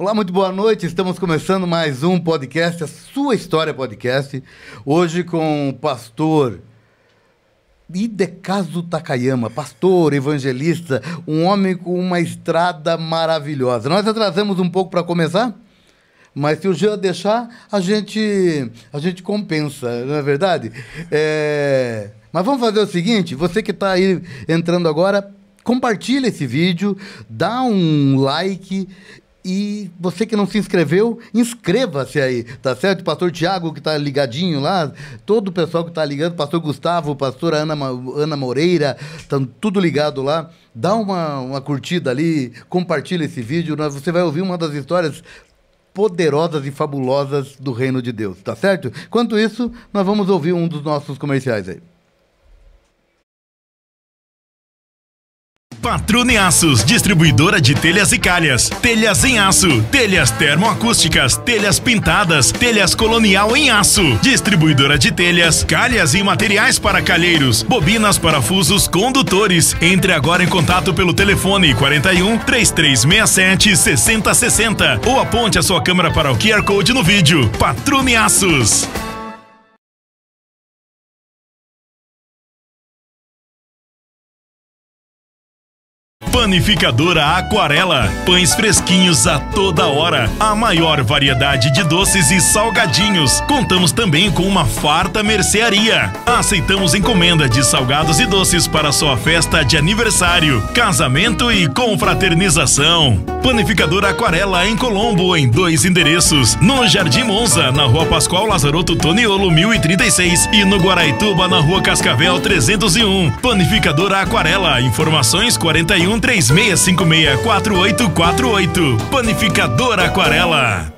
Olá, muito boa noite. Estamos começando mais um podcast, a Sua História Podcast. Hoje com o pastor Idecaso Takayama, pastor, evangelista, um homem com uma estrada maravilhosa. Nós atrasamos um pouco para começar, mas se o Jean deixar, a gente, a gente compensa, não é verdade? É... Mas vamos fazer o seguinte: você que está aí entrando agora, compartilha esse vídeo, dá um like e você que não se inscreveu, inscreva-se aí, tá certo? Pastor Tiago, que tá ligadinho lá, todo o pessoal que tá ligando, pastor Gustavo, pastora Ana, Ana Moreira, estão tudo ligado lá. Dá uma, uma curtida ali, compartilha esse vídeo, você vai ouvir uma das histórias poderosas e fabulosas do reino de Deus, tá certo? Quanto isso, nós vamos ouvir um dos nossos comerciais aí. Patrone Aços, distribuidora de telhas e calhas, telhas em aço, telhas termoacústicas, telhas pintadas, telhas colonial em aço, distribuidora de telhas, calhas e materiais para calheiros, bobinas, parafusos, condutores. Entre agora em contato pelo telefone 41 3367 6060 ou aponte a sua câmera para o QR Code no vídeo. Patrone Aços. Panificadora Aquarela. Pães fresquinhos a toda hora. A maior variedade de doces e salgadinhos. Contamos também com uma farta mercearia. Aceitamos encomenda de salgados e doces para sua festa de aniversário, casamento e confraternização. Panificadora Aquarela em Colombo, em dois endereços: no Jardim Monza, na Rua Pascoal Lazaroto Toniolo 1036 e no Guaraituba, na Rua Cascavel 301. Panificadora Aquarela, informações 41 3 36564848. Panificador Aquarela.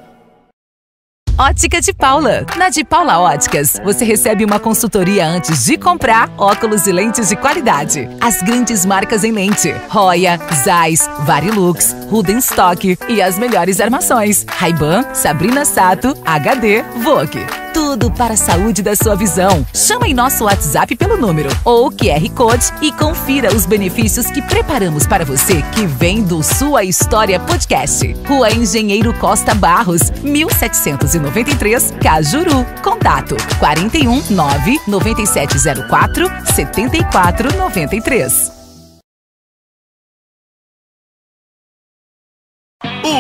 Ótica de Paula. Na de Paula Óticas, você recebe uma consultoria antes de comprar óculos e lentes de qualidade. As grandes marcas em mente: Roya, Zeiss, Varilux, Rudenstock e as melhores armações: Ray-Ban, Sabrina Sato, HD, Vogue tudo para a saúde da sua visão. Chama em nosso WhatsApp pelo número ou QR Code e confira os benefícios que preparamos para você que vem do Sua História Podcast. Rua Engenheiro Costa Barros, 1793, Cajuru. Contato 41 9 9704 7493.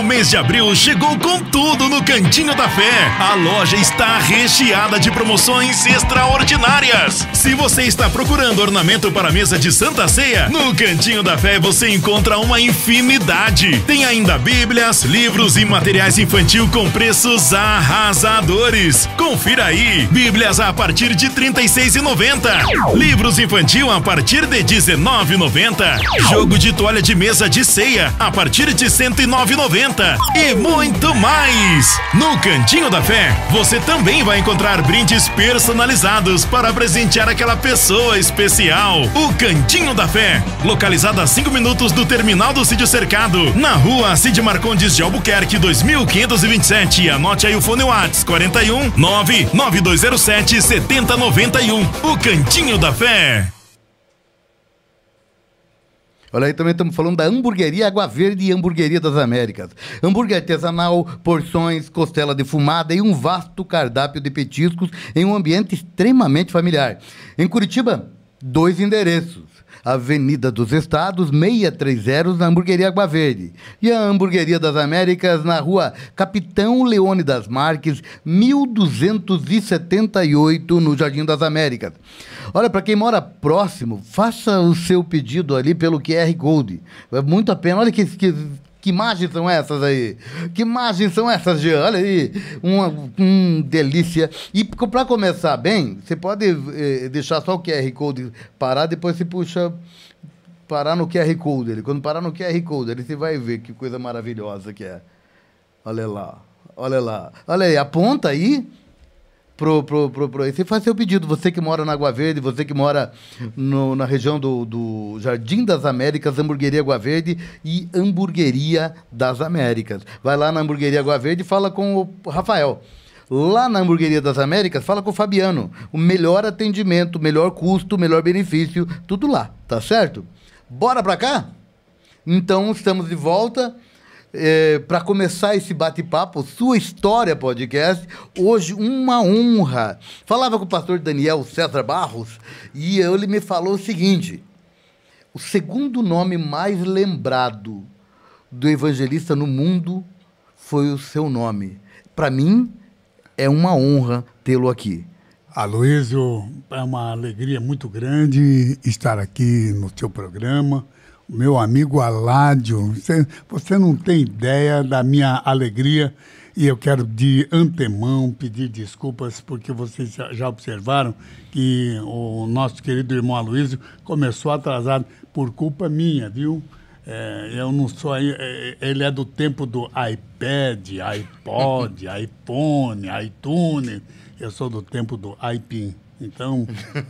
O mês de abril chegou com tudo no Cantinho da Fé. A loja está recheada de promoções extraordinárias. Se você está procurando ornamento para a mesa de Santa Ceia, no Cantinho da Fé você encontra uma infinidade. Tem ainda bíblias, livros e materiais infantil com preços arrasadores. Confira aí. Bíblias a partir de R$ 36,90. Livros infantil a partir de R$ 19,90. Jogo de toalha de mesa de ceia a partir de R$ 109,90. 50 e muito mais. No Cantinho da Fé, você também vai encontrar brindes personalizados para presentear aquela pessoa especial. O Cantinho da Fé, localizado a 5 minutos do terminal do Cid Cercado, na rua Cid Marcondes de Albuquerque, 2527. Anote aí o fone Whats 41 99207 7091. O Cantinho da Fé. Olha aí, também estamos falando da hamburgueria Água Verde e Hamburgueria das Américas. Hambúrguer artesanal, porções, costela defumada e um vasto cardápio de petiscos em um ambiente extremamente familiar. Em Curitiba, dois endereços. Avenida dos Estados, 630, na Hamburgueria Água Verde. E a Hamburgueria das Américas, na rua Capitão Leone das Marques, 1278, no Jardim das Américas. Olha, para quem mora próximo, faça o seu pedido ali pelo QR Code. É muito a pena. Olha que, que que imagens são essas aí? Que imagens são essas, Jean? Olha aí, uma um, delícia. E para começar bem, você pode eh, deixar só o QR Code parar, depois você puxa parar no QR Code dele. Quando parar no QR Code dele, você vai ver que coisa maravilhosa que é. Olha lá, olha lá. Olha aí, aponta aí pro, pro, pro, pro. você faz seu pedido. Você que mora na Água Verde, você que mora no, na região do, do Jardim das Américas, Hamburgueria Água Verde e Hamburgueria das Américas. Vai lá na Hamburgueria Água Verde e fala com o Rafael lá na Hamburgueria das Américas, fala com o Fabiano. O melhor atendimento, melhor custo, melhor benefício, tudo lá, tá certo? Bora pra cá? Então estamos de volta é, para começar esse bate-papo, Sua História Podcast. Hoje, uma honra. Falava com o pastor Daniel César Barros e ele me falou o seguinte: o segundo nome mais lembrado do evangelista no mundo foi o seu nome. Para mim, é uma honra tê-lo aqui. Aloísio é uma alegria muito grande estar aqui no seu programa meu amigo Aládio, você, você não tem ideia da minha alegria e eu quero de antemão pedir desculpas porque vocês já observaram que o nosso querido irmão Aloysio começou atrasado por culpa minha, viu? É, eu não sou. É, é, ele é do tempo do iPad, iPod, iPhone, iTunes. Eu sou do tempo do iPin. Então,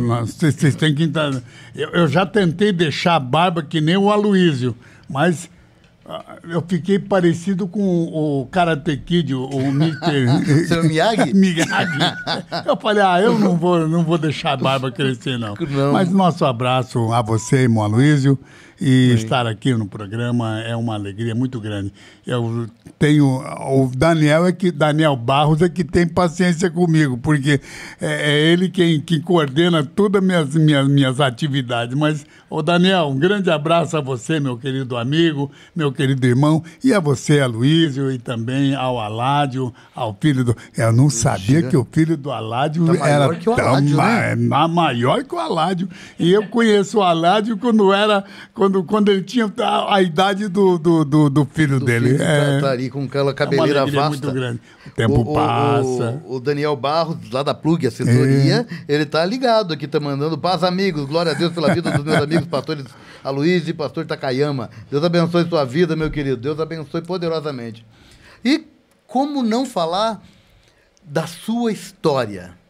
vocês, têm que entrar. Eu, eu, já tentei deixar a barba que nem o Aloísio, mas ah, eu fiquei parecido com o Karate Kid, o, o Mr. Seu é Miyagi? Miyagi. Eu falei, ah, eu não vou, não vou deixar a barba crescer, não. não. Mas nosso abraço a você, irmão Aloísio. E estar aqui no programa é uma alegria muito grande. Eu tenho. O Daniel é que. Daniel Barros é que tem paciência comigo, porque é, é ele quem, coordena todas as minhas, minhas, minhas atividades. Mas, ô Daniel, um grande abraço a você, meu querido amigo, meu querido irmão, e a você, Aloísio, e também ao Aládio, ao filho do. Eu não sabia é. que o filho do Aládio tá era maior que o Aládio, tão né? É, ma... maior que o Aládio. E eu conheço o Aládio quando era. Quando quando, quando ele tinha a, a idade do, do, do, do filho do dele. Filho, tá, é. tá, ali com aquela é cabeleira é vasta. muito grande. O tempo o, passa. O, o, Daniel Barros, lá da Plug Assessoria, é. ele tá ligado aqui, tá mandando paz, amigos. Glória a Deus pela vida dos meus amigos, pastores Aloysio e pastor Takayama. Deus abençoe sua vida, meu querido. Deus abençoe poderosamente. E como não falar da sua história?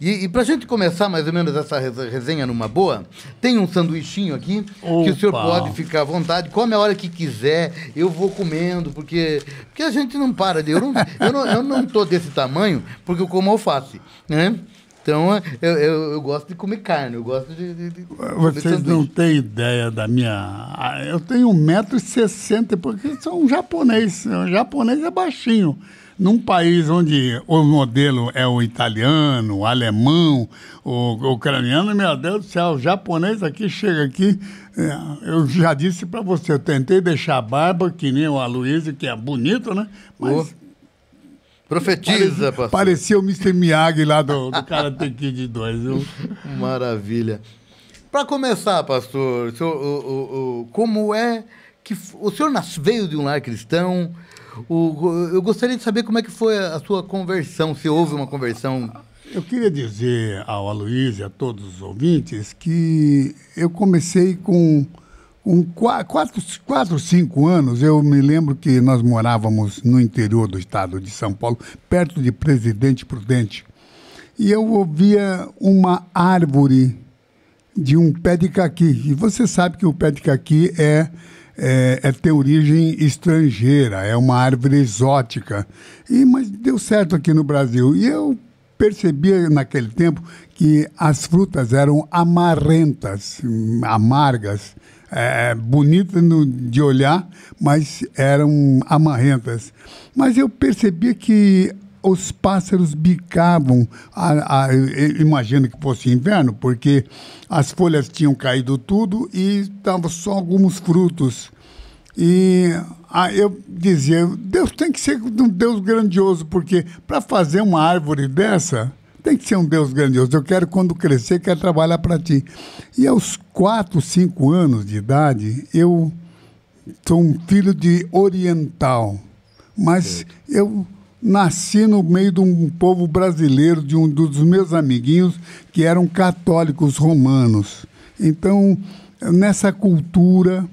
E, e para a gente começar mais ou menos essa resenha numa boa, tem um sanduichinho aqui Opa. que o senhor pode ficar à vontade, come a hora que quiser, eu vou comendo, porque, porque a gente não para de. Eu não, eu não, eu não tô desse tamanho porque eu como alface, né? Então, eu, eu, eu, gosto de comer carne, eu gosto de. de, de Vocês não têm ideia da minha. Eu tenho 1,60m, porque sou um japonês. Um japonês é baixinho num país onde o modelo é o italiano, o alemão, o, o ucraniano, meu Deus do céu, o japonês aqui chega aqui. É, eu já disse para você, eu tentei deixar a barba, que nem o Aloysio, que é bonito, né? Mas. Oh. Profetiza, pastor. Parecia o Mr. Miyagi lá do, do Karate Kid 2. Maravilha. Para começar, pastor, o senhor, o, o, como é que. O senhor veio de um lar cristão, o, eu gostaria de saber como é que foi a sua conversão, se houve uma conversão. Eu queria dizer ao Aloysio e a todos os ouvintes que eu comecei com quatro, quatro, cinco anos, eu me lembro que nós morávamos no interior do estado de São Paulo, perto de Presidente Prudente. E eu ouvia uma árvore de um pé de caqui. E você sabe que o pé de caqui é é, é ter origem estrangeira, é uma árvore exótica. E, mas deu certo aqui no Brasil. E eu percebia naquele tempo que as frutas eram amarentas, amargas, é, bonitas no, de olhar, mas eram amarrentas. Mas eu percebia que os pássaros bicavam. A, a, imagino que fosse inverno, porque as folhas tinham caído tudo e estavam só alguns frutos. E aí ah, eu dizia, Deus tem que ser um Deus grandioso, porque para fazer uma árvore dessa, tem que ser um Deus grandioso. Eu quero, quando crescer, quero trabalhar para ti. E aos quatro, cinco anos de idade, eu sou um filho de oriental. Mas eu nasci no meio de um povo brasileiro, de um dos meus amiguinhos, que eram católicos romanos. Então, nessa cultura,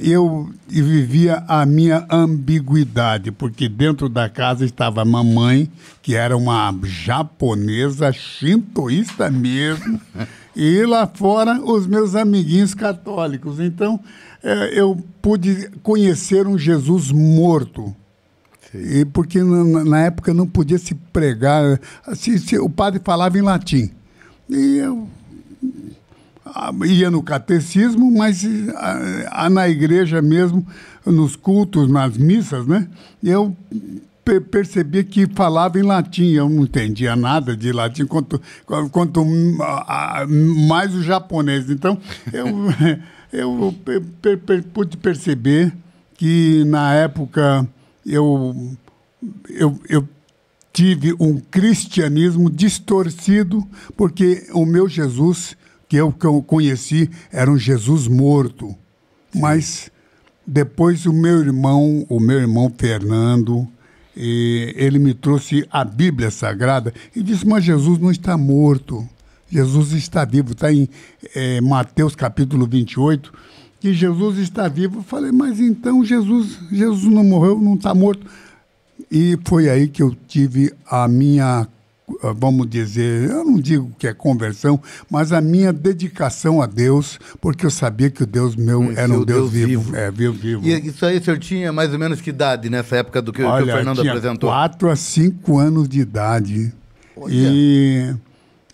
eu vivia a minha ambiguidade, porque dentro da casa estava a mamãe, que era uma japonesa shintoísta mesmo, e lá fora os meus amiguinhos católicos. Então, eh, eu pude conhecer um Jesus morto e porque na época não podia se pregar. Se, se, o padre falava em latim. E eu ah, ia no catecismo, mas a, ah, a, ah, na igreja mesmo, nos cultos, nas missas, né? Eu percebia percebi que falava em latim. Eu não entendia nada de latim, quanto, quanto a, mais o japonês. Então, eu, eu, eu, eu, pude perceber que na época eu, eu, eu tive um cristianismo distorcido, porque o meu Jesus, que eu conheci, era um Jesus morto. Mas depois o meu irmão, o meu irmão Fernando, ele me trouxe a Bíblia Sagrada e disse: Mas Jesus não está morto, Jesus está vivo. Está em é, Mateus capítulo 28 que Jesus está vivo. Eu falei, mas então Jesus, Jesus não morreu, não está morto. E foi aí que eu tive a minha, eh, vamos dizer, eu não digo que é conversão, mas a minha dedicação a Deus, porque eu sabia que o Deus meu era um Deus, Deus vivo, É, vivo, vivo. E isso aí o senhor tinha mais ou menos que idade nessa época do que, Olha, que o Fernando apresentou? Quatro a cinco anos de idade. Olha. E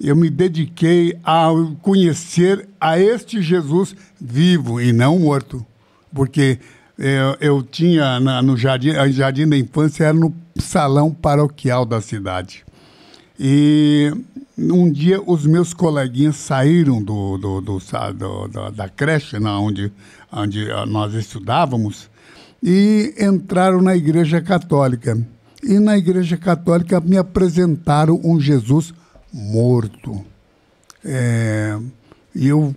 eu me dediquei a conhecer a este Jesus vivo e não morto. Porque eu, é, eu tinha na, no jardim, o jardim da infância era no salão paroquial da cidade. E um dia os meus coleguinhas saíram do, do, do, do da, da, creche na, onde, onde ah, nós estudávamos e entraram na igreja católica. E na igreja católica me apresentaram um Jesus morto. É, eu,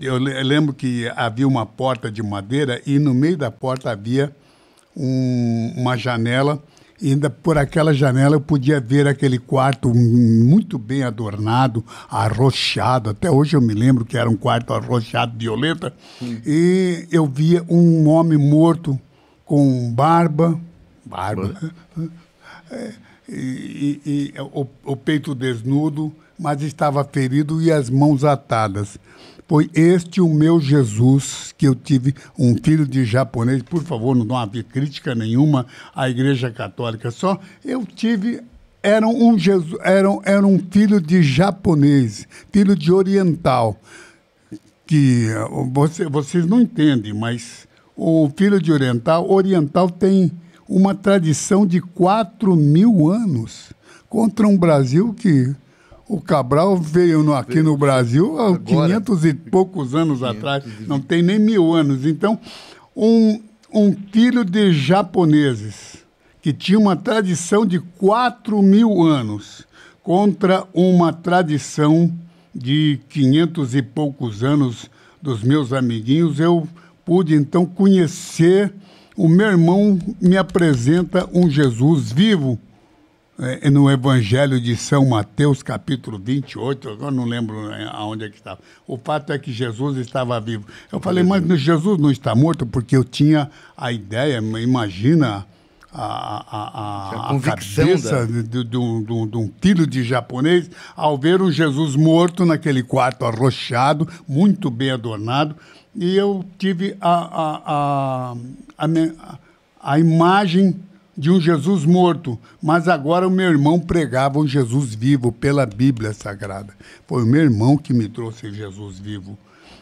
eu lembro que havia uma porta de madeira e no meio da porta havia um, uma janela. E ainda por aquela janela eu podia ver aquele quarto muito bem adornado, arrochado. Até hoje eu me lembro que era um quarto arrochado violeta. Hum. E eu via um homem morto com barba, barba, é, e, e, e o, o, peito desnudo, mas estava ferido e as mãos atadas. Foi este o meu Jesus que eu tive, um filho de japonês. Por favor, não havia crítica nenhuma à Igreja Católica, só eu tive era um Jesus, era, era um filho de japonês, filho de oriental, que eh, você, vocês não entendem, mas o filho de oriental, oriental tem uma tradição de 4 mil anos contra um Brasil que o Cabral veio no, aqui no Brasil há 500 e poucos anos atrás, não tem nem mil anos. Então, um, um filho de japoneses que tinha uma tradição de 4 mil anos contra uma tradição de 500 e poucos anos dos meus amiguinhos, eu pude então conhecer o meu irmão me apresenta um Jesus vivo é, é no Evangelho de São Mateus, capítulo 28, agora não lembro né, aonde é que estava. O fato é que Jesus estava vivo. Eu falei, mas Jesus não está morto, porque eu tinha a ideia, imagina a, a, a, a, cabeça da... de, de, de, um, de, um, filho de japonês ao ver um Jesus morto naquele quarto arrochado, muito bem adornado e eu tive a, a, a, a, a imagem de um Jesus morto, mas agora o meu irmão pregava um Jesus vivo pela Bíblia Sagrada. Foi o meu irmão que me trouxe Jesus vivo.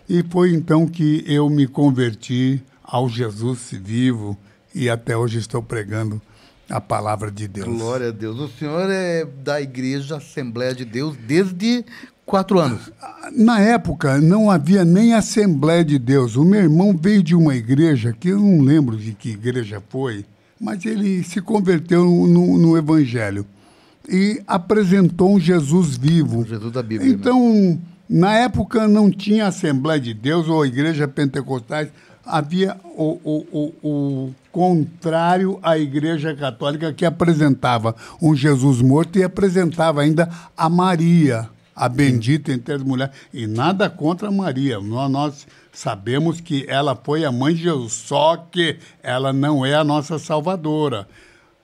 E foi então que eu me converti ao Jesus vivo e até hoje estou pregando a palavra de Deus. Glória a Deus. O senhor é da Igreja Assembleia de Deus desde quatro anos? Ah, na época, não havia nem Assembleia de Deus. O meu irmão veio de uma igreja, que eu não lembro de que igreja foi, mas ele se converteu no, no Evangelho e apresentou um Jesus vivo. Jesus da Bíblia. Né? Então, na época, não tinha Assembleia de Deus ou Igreja Pentecostais. Havia o, o, o, o contrário à Igreja Católica, que apresentava um Jesus morto e apresentava ainda a Maria a bendita entre as mulheres. E nada contra Maria. Nós, nós, sabemos que ela foi a mãe de Jesus, só que ela não é a nossa salvadora.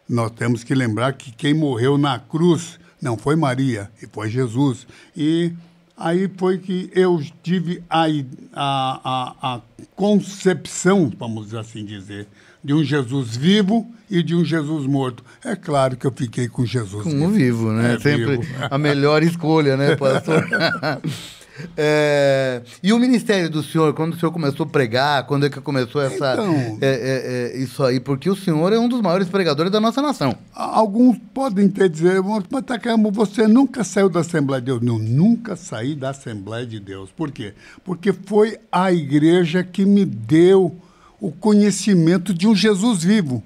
Nós temos que lembrar que quem morreu na cruz não foi Maria, e foi Jesus. E aí foi que eu tive a, a, a, a concepção, vamos assim dizer, de um Jesus vivo e de um Jesus morto. É claro que eu fiquei com Jesus com vivo. Com vivo, né? É Sempre vivo. a melhor escolha, né, pastor? É, e o ministério do senhor, quando o senhor começou a pregar, quando é que começou essa, então, é, é, é isso aí? Porque o senhor é um dos maiores pregadores da nossa nação. Alguns podem ter dizer, Patacamo, tá você nunca saiu da Assembleia de Deus. Não, nunca saí da Assembleia de Deus. Por quê? Porque foi a igreja que me deu o conhecimento de um Jesus vivo.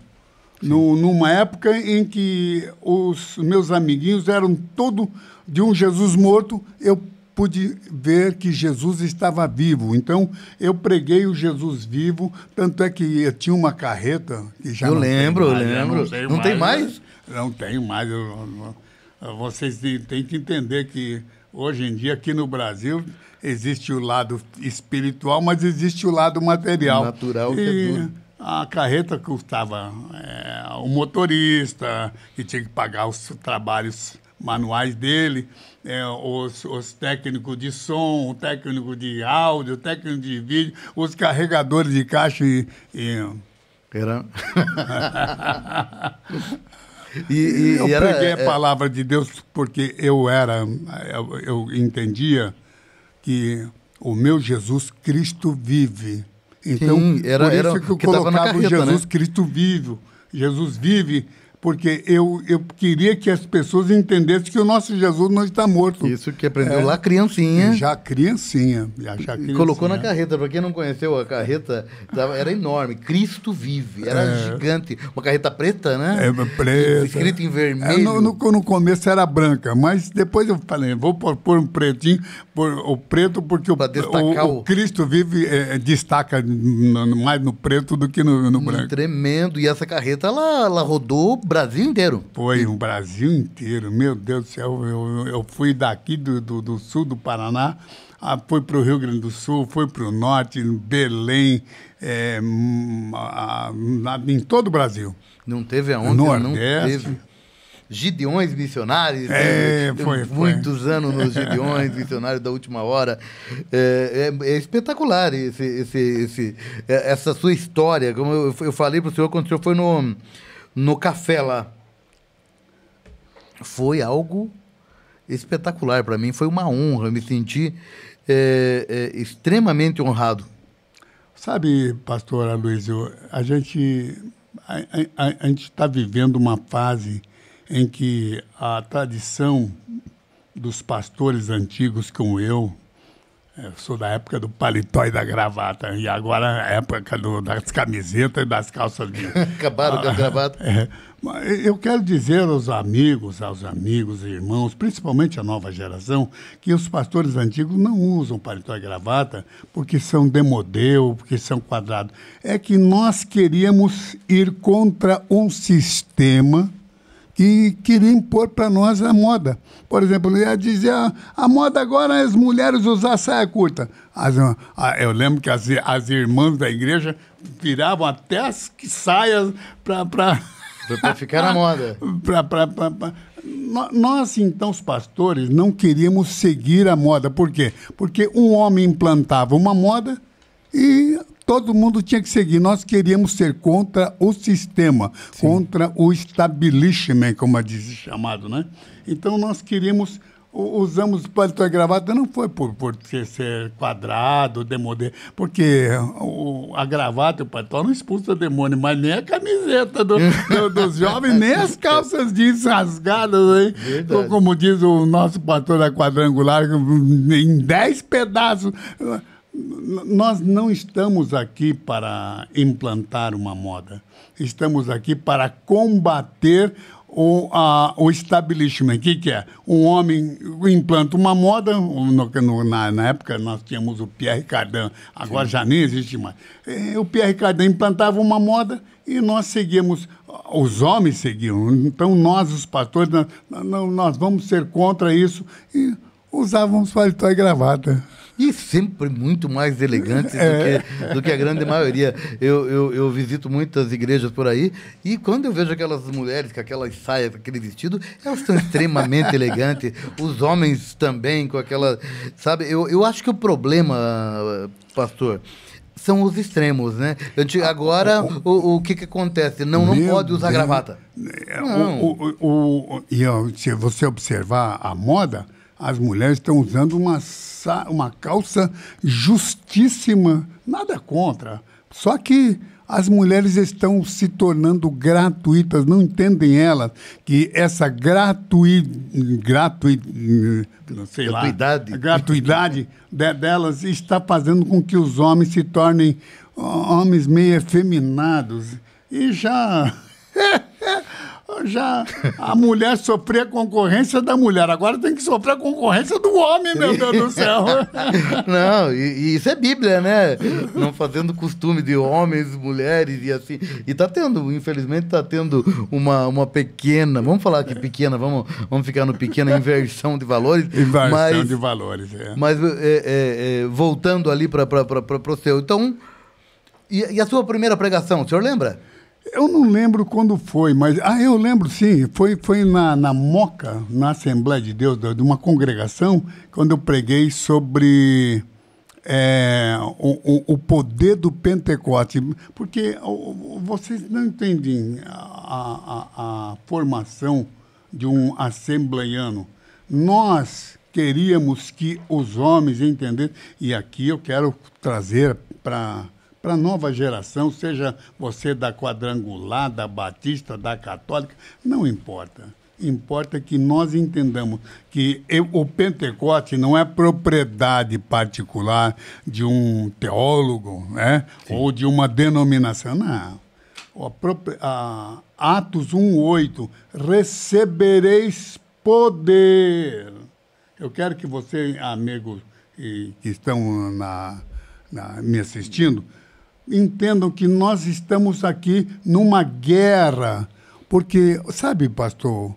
No, numa época em que os meus amiguinhos eram todo de um Jesus morto, eu pude ver que Jesus estava vivo. Então, eu preguei o Jesus vivo, tanto é que eu tinha uma carreta que já Eu lembro, eu lembro. Não, tem, não mais, tem mais? Não tem mais. Eu, eu, vocês têm que entender que hoje em dia aqui no Brasil existe o lado espiritual, mas existe o lado material. Natural e... que é tudo a carreta custava é, o motorista, que tinha que pagar os trabalhos manuais dele, é, os, os, técnicos de som, o técnico de áudio, o técnico de vídeo, os carregadores de caixa e. e... Era. e, e, eu e era, preguei a é, é... palavra de Deus porque eu era, eu, eu entendia que o meu Jesus Cristo vive. Então, Sim, era, por isso era, que eu colocava carreta, Jesus né? Cristo vivo. Jesus vive porque eu, eu queria que as pessoas entendessem que o nosso Jesus não está morto. Isso que aprendeu é, lá criancinha. Já criancinha, já, já criancinha. Colocou na carreta, para quem não conheceu a carreta, era enorme, Cristo vive, era é. gigante, uma carreta preta, né? É, preta. Escrito em vermelho. É, no, no, no, começo era branca, mas depois eu falei, vou pôr, pôr um pretinho, pôr o preto, porque o, o, o, Cristo vive é, é, destaca no, mais no preto do que no, no branco. Tremendo, e essa carreta, ela, ela rodou Brasil inteiro. Foi, o Brasil inteiro. Meu Deus do céu, eu, eu fui daqui do, do, do sul do Paraná, ah, fui foi para o Rio Grande do Sul, foi para o norte, Belém, é, hum, a, a, em todo o Brasil. Não teve aonde? Nordeste. Não teve. Gideões Missionários. É, né? foi, Muitos foi. anos nos Gideões Missionários da Última Hora. É, é, é espetacular esse, esse, esse, é, essa sua história. Como eu, eu falei para o senhor quando o senhor foi no no café lá. Foi algo espetacular para mim, foi uma honra, me senti é, é, extremamente honrado. Sabe, pastor Aloysio, a gente a, a, a gente está vivendo uma fase em que a tradição dos pastores antigos como eu, eu sou da época do paletó e da gravata. E agora é a época do, das camisetas e das calças minhas. Acabaram com a ah, gravata. É, eu quero dizer aos amigos, aos amigos e irmãos, principalmente a nova geração, que os pastores antigos não usam paletó e gravata porque são de modelo, porque são quadrados. É que nós queríamos ir contra um sistema e queria impor para nós a moda. Por exemplo, ia dizer, ah, a, moda agora é as mulheres usar saia curta. As, eu lembro que as, as irmãs da igreja viravam até as saias para... Para ficar na moda. Pra, pra, pra, pra. Nós, então, os pastores, não queríamos seguir a moda. Por quê? Porque um homem implantava uma moda e todo mundo tinha que seguir. Nós queríamos ser contra o sistema, Sim. contra o establishment, como é diz, chamado, né? Então nós queríamos usamos paletó e gravata não foi por, por ser quadrado, demodê, porque o, a gravata e o paletó não expulsa demônio, mas nem a camiseta do, do, dos jovens, nem as calças jeans rasgadas, hein? como diz o nosso pastor da quadrangular, em 10 pedaços nós não estamos aqui para implantar uma moda. Estamos aqui para combater o, a, o establishment. O que, que, é? Um homem implanta uma moda. No, no, na, na, época nós tínhamos o Pierre Cardin, agora Sim. já nem existe mais. É, o Pierre Cardin implantava uma moda e nós seguimos. Os homens seguiam. Então nós, os pastores, nós, nós vamos ser contra isso. E usávamos paletó e gravata e sempre muito mais elegantes é. do, que, do, que, a grande maioria. Eu, eu, eu, visito muitas igrejas por aí e quando eu vejo aquelas mulheres com aquelas saias, aquele vestido, elas são extremamente elegantes. Os homens também com aquela. Sabe, eu, eu acho que o problema, pastor, são os extremos, né? agora, o, o, o, que, que acontece? Não, não pode usar Deus, gravata. É, o, não. O, e se você observar a moda, as mulheres estão usando uma, uma calça justíssima, nada contra. Só que as mulheres estão se tornando gratuitas, não entendem elas que essa gratui, gratui, sei gratuidade, lá, gratuidade de, delas está fazendo com que os homens se tornem homens meio efeminados. E já é, é, já a mulher sofria a concorrência da mulher, agora tem que sofrer a concorrência do homem, meu Deus do céu. Não, e, e isso é Bíblia, né? Não fazendo costume de homens, mulheres e assim. E tá tendo, infelizmente, tá tendo uma, uma pequena, vamos falar que pequena, vamos, vamos ficar no pequena inversão de valores. Inversão mas, de valores, é. Mas é, é, é voltando ali para o seu. Então, e, e a sua primeira pregação, o senhor lembra? Eu não lembro quando foi, mas. Ah, eu lembro sim. Foi, foi na, na Moca, na Assembleia de Deus, de uma congregação, quando eu preguei sobre é, o, o, o, poder do Pentecoste. Porque vocês não entendem a, a, a formação de um assembleiano. Nós queríamos que os homens entendessem. E aqui eu quero trazer para para a nova geração, seja você da quadrangular, da batista, da católica, não importa. Importa que nós entendamos que eu, o Pentecoste não é propriedade particular de um teólogo né? ou de uma denominação. Não. A, a, Atos 1,8: recebereis poder. Eu quero que você, amigos que estão na, na me assistindo, entendam que nós estamos aqui numa guerra. Porque, sabe, pastor,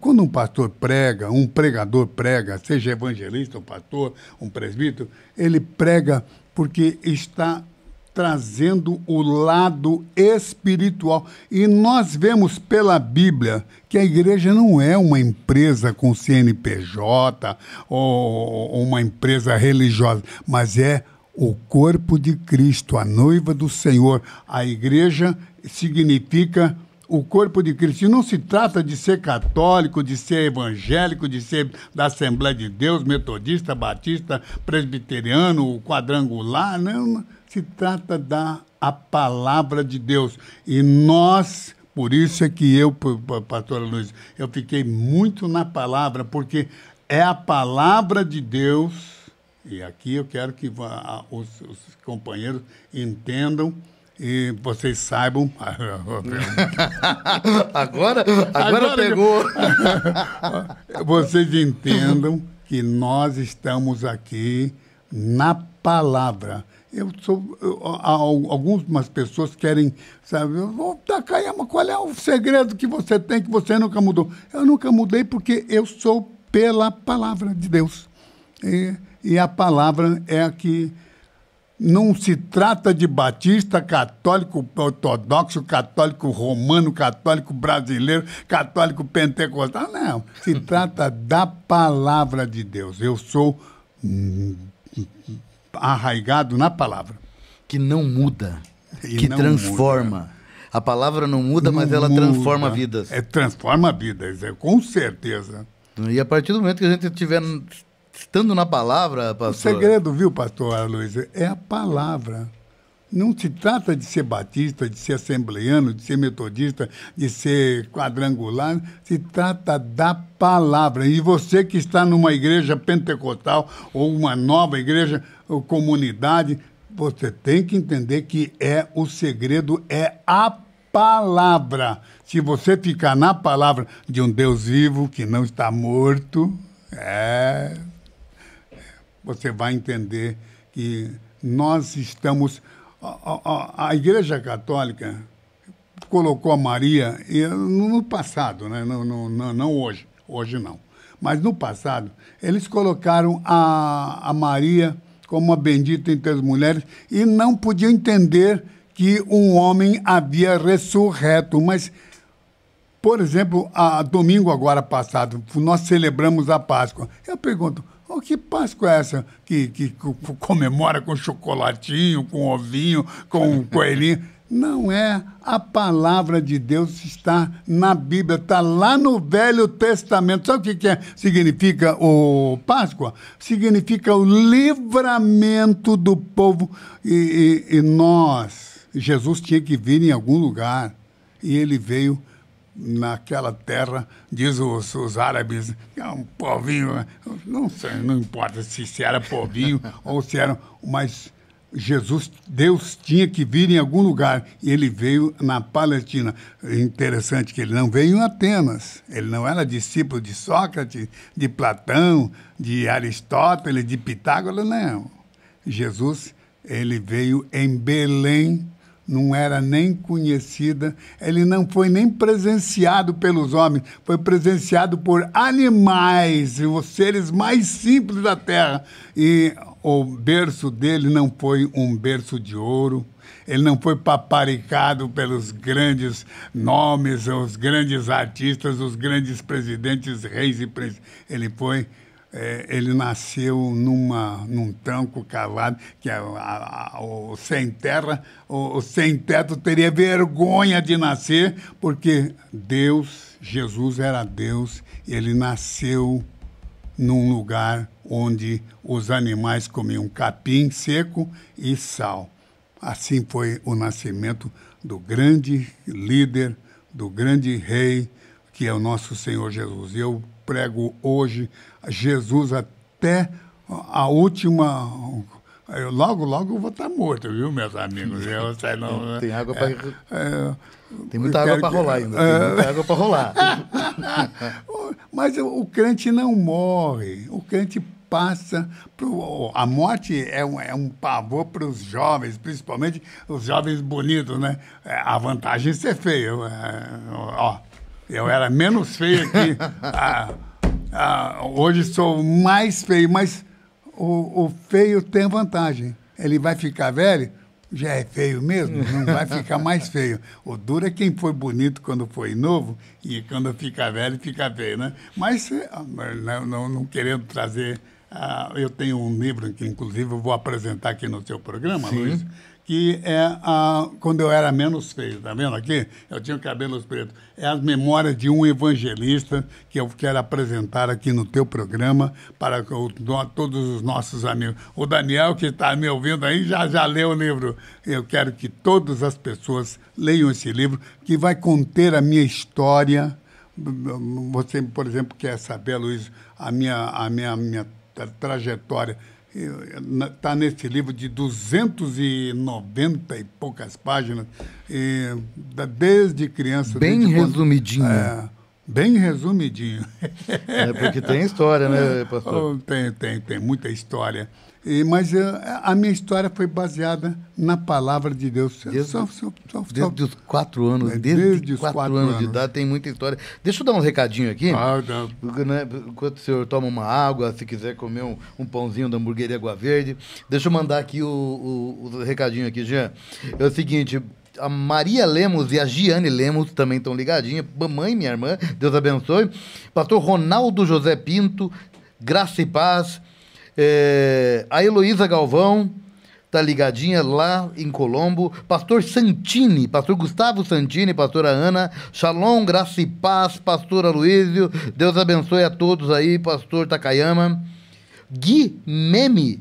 quando um pastor prega, um pregador prega, seja evangelista, um pastor, um presbítero, ele prega porque está trazendo o lado espiritual. E nós vemos pela Bíblia que a igreja não é uma empresa com CNPJ ou uma empresa religiosa, mas é o corpo de Cristo, a noiva do Senhor. A igreja significa o corpo de Cristo. E não se trata de ser católico, de ser evangélico, de ser da Assembleia de Deus, metodista, batista, presbiteriano, quadrangular. Não, se trata da a palavra de Deus. E nós, por isso é que eu, pastor Luiz, eu fiquei muito na palavra, porque é a palavra de Deus e aqui eu quero que os, os companheiros entendam e vocês saibam. agora, agora, agora pegou. vocês entendam que nós estamos aqui na palavra. Eu sou. Eu, algumas pessoas querem, sabe, oh, Takayama, qual é o segredo que você tem que você nunca mudou? Eu nunca mudei porque eu sou pela palavra de Deus. E, e a palavra é a que não se trata de batista, católico ortodoxo, católico romano, católico brasileiro, católico pentecostal. Não. Se trata da palavra de Deus. Eu sou hum, arraigado na palavra. Que não muda, e que não transforma. Muda. A palavra não muda, não mas ela muda. transforma vidas. É, transforma vidas, é, com certeza. E a partir do momento que a gente tiver estando na palavra, pastor. O segredo, viu, pastor Luiz, é a palavra. Não se trata de ser batista, de ser assembleano, de ser metodista, de ser quadrangular. Se trata da palavra. E você que está numa igreja pentecostal ou uma nova igreja ou comunidade, você tem que entender que é o segredo é a palavra. Se você ficar na palavra de um Deus vivo que não está morto, é você vai entender que nós estamos. A, a, a Igreja Católica colocou a Maria no passado, né? não, não, não hoje, hoje não. Mas no passado, eles colocaram a, a Maria como a bendita entre as mulheres e não podiam entender que um homem havia ressurreto. Mas, por exemplo, a, domingo agora passado, nós celebramos a Páscoa. Eu pergunto, Oh, que Páscoa é essa que, que, que comemora com chocolatinho, com ovinho, com coelhinho? Não é. A palavra de Deus está na Bíblia, está lá no Velho Testamento. Sabe o que, que é? significa o Páscoa? Significa o livramento do povo. E, e, e nós, Jesus tinha que vir em algum lugar. E ele veio naquela terra, diz os, os árabes, é um povinho, não, sei, não importa se, se era povinho ou se era, mas Jesus, Deus tinha que vir em algum lugar e ele veio na Palestina. Interessante que ele não veio em Atenas. Ele não era discípulo de Sócrates, de Platão, de Aristóteles, de Pitágoras, não. Jesus, ele veio em Belém não era nem conhecida, ele não foi nem presenciado pelos homens, foi presenciado por animais, os seres mais simples da terra. E o berço dele não foi um berço de ouro, ele não foi paparicado pelos grandes nomes, os grandes artistas, os grandes presidentes, reis e príncipes. Ele foi é, ele nasceu numa, num tanco cavado, que é a, a, o sem terra, o, o sem teto teria vergonha de nascer, porque Deus, Jesus era Deus, e ele nasceu num lugar onde os animais comiam capim seco e sal. Assim foi o nascimento do grande líder, do grande rei, que é o nosso Senhor Jesus. Eu prego hoje, Jesus até a última. Eu, logo, logo eu vou estar morto, viu, meus amigos? Eu, sei, não, tem né? água para. É, é, tem muita água para rolar ainda. Tem é. muita água para rolar. Mas o crente não morre. O crente passa. Pro, a morte é um, é um pavor para os jovens, principalmente os jovens bonitos, né? É, a vantagem é ser feio. É, ó, eu era menos feio que. ah, ah, hoje sou mais feio, mas o, o, feio tem vantagem. Ele vai ficar velho, já é feio mesmo, não vai ficar mais feio. O duro é quem foi bonito quando foi novo e quando fica velho, fica feio, né? Mas ah, não, né, não, não querendo trazer. Ah, eu tenho um livro que, inclusive, eu vou apresentar aqui no seu programa, Sim. Luiz que é a, quando eu era menos feio, tá vendo aqui? Eu tinha cabelos pretos. É as memórias de um evangelista que eu quero apresentar aqui no teu programa para o, todos os nossos amigos. O Daniel, que está me ouvindo aí, já, já leu o livro. Eu quero que todas as pessoas leiam esse livro, que vai conter a minha história. Você, por exemplo, quer saber, Luiz, a minha, a minha, minha trajetória está nesse livro de 290 e poucas páginas, e, desde criança. Bem desde resumidinho. Quando, é, bem resumidinho. É porque tem história, né, pastor? Oh, tem, tem, tem muita história. E, mas eu, eh, a minha história foi baseada na palavra de Deus. Desde, só, só, só, desde os quatro anos, é, desde, desde quatro, quatro anos, anos, de idade, tem muita história. Deixa eu dar um recadinho aqui. Ah, né? Enquanto o senhor toma uma água, se quiser comer um, um pãozinho da hamburgueria Água Verde. Deixa eu mandar aqui o, o, o recadinho aqui, Jean. É o seguinte, a Maria Lemos e a Giane Lemos também estão ligadinhas. Mamãe, minha irmã, Deus abençoe. Pastor Ronaldo José Pinto, graça e paz. É, a Heloísa Galvão tá ligadinha lá em Colombo. Pastor Santini, pastor Gustavo Santini, pastora Ana, Shalom, graça e paz, pastor Aloísio, Deus abençoe a todos aí, pastor Takayama. Gui Meme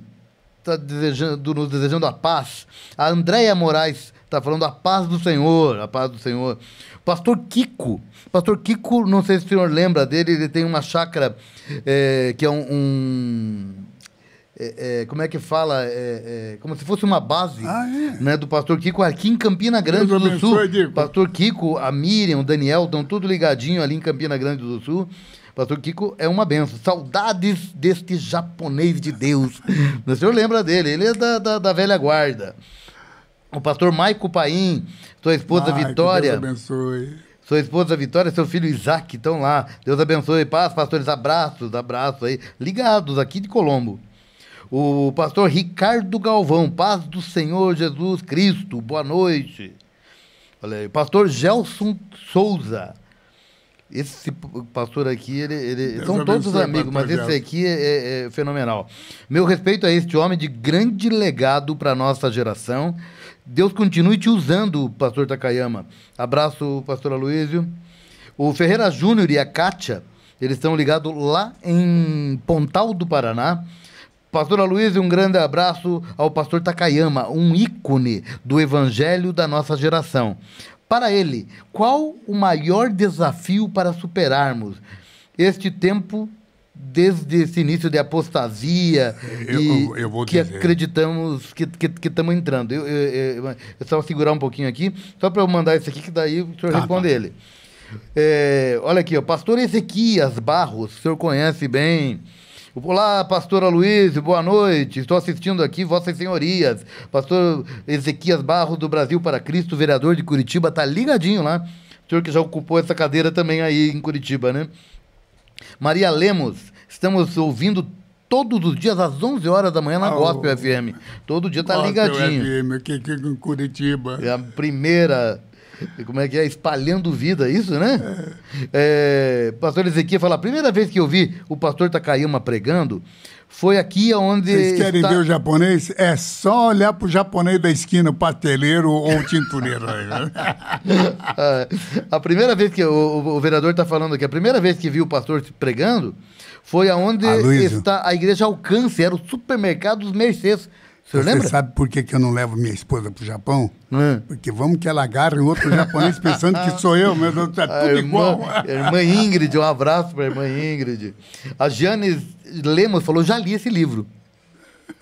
tá desejando, nos desejando a paz. A Andréia Moraes tá falando a paz do Senhor, a paz do Senhor. Pastor Kiko, pastor Kiko, não sei se o senhor lembra dele, ele tem uma chácara é, que é um, um é, é, como é que fala? É, é como se fosse uma base ah, é? né, do Pastor Kiko aqui em Campina Grande Deus do Sul. Pastor Kiko, a Miriam, o Daniel estão tudo ligadinho ali em Campina Grande do Sul. Pastor Kiko é uma benção. Saudades deste japonês de Deus. o senhor lembra dele? Ele é da, da, da velha guarda. O pastor Maico Paim, sua esposa Ai, Vitória. Deus abençoe. Sua esposa Vitória, seu filho Isaac estão lá. Deus abençoe. Paz, pastores, abraços, abraços aí. Ligados aqui de Colombo. O pastor Ricardo Galvão, paz do Senhor Jesus Cristo, boa noite. Olha aí, pastor Gelson Souza. Esse pastor aqui, ele, ele são todos amigos, mas esse aqui é, é, é, fenomenal. Meu respeito a este homem de grande legado para a nossa geração. Deus continue te usando, pastor Takayama. Abraço, pastor Aloysio. O Ferreira Júnior e a Kátia, eles estão ligados lá em Pontal do Paraná. Pastor Aloysio, um grande abraço ao pastor Takayama, um ícone do evangelho da nossa geração. Para ele, qual o maior desafio para superarmos este tempo desde esse início de apostasia eu, eu, eu que dizer. acreditamos que estamos entrando. Eu, eu, só vou segurar um pouquinho aqui, só para eu mandar isso aqui, que daí o senhor ah, tá. responde tá. ele. É, olha aqui, o pastor Ezequias Barros, o senhor conhece bem, Olá, pastor Luiz, boa noite. Estou assistindo aqui, Vossas Senhorias. Pastor Ezequias Barro do Brasil para Cristo, vereador de Curitiba, tá ligadinho lá. O senhor que já ocupou essa cadeira também aí em Curitiba, né? Maria Lemos, estamos ouvindo todos os dias às 11 horas da manhã na ah, Gospel FM. Todo dia tá Gospel ligadinho. FM, aqui, aqui em Curitiba. É a primeira Como é que é? Espalhando vida, é isso, né? É. é, pastor Ezequiel fala: a primeira vez que eu vi o pastor Takayama pregando foi aqui onde. Vocês querem está... ver o japonês? É só olhar pro japonês da esquina, o pateleiro ou o tintureiro. Né? É, a primeira vez que o, o vereador está falando aqui, a primeira vez que vi o pastor pregando foi aonde a está a igreja Alcance, era o supermercado dos Mercedes você lembra? sabe por que, que eu não levo minha esposa para o Japão? É? Porque vamos que ela agarre um outro japonês pensando que sou eu, meu Deus, tá tudo irmã, igual. irmã Ingrid, um abraço para a irmã Ingrid. A Jane Lemos falou, já li esse livro.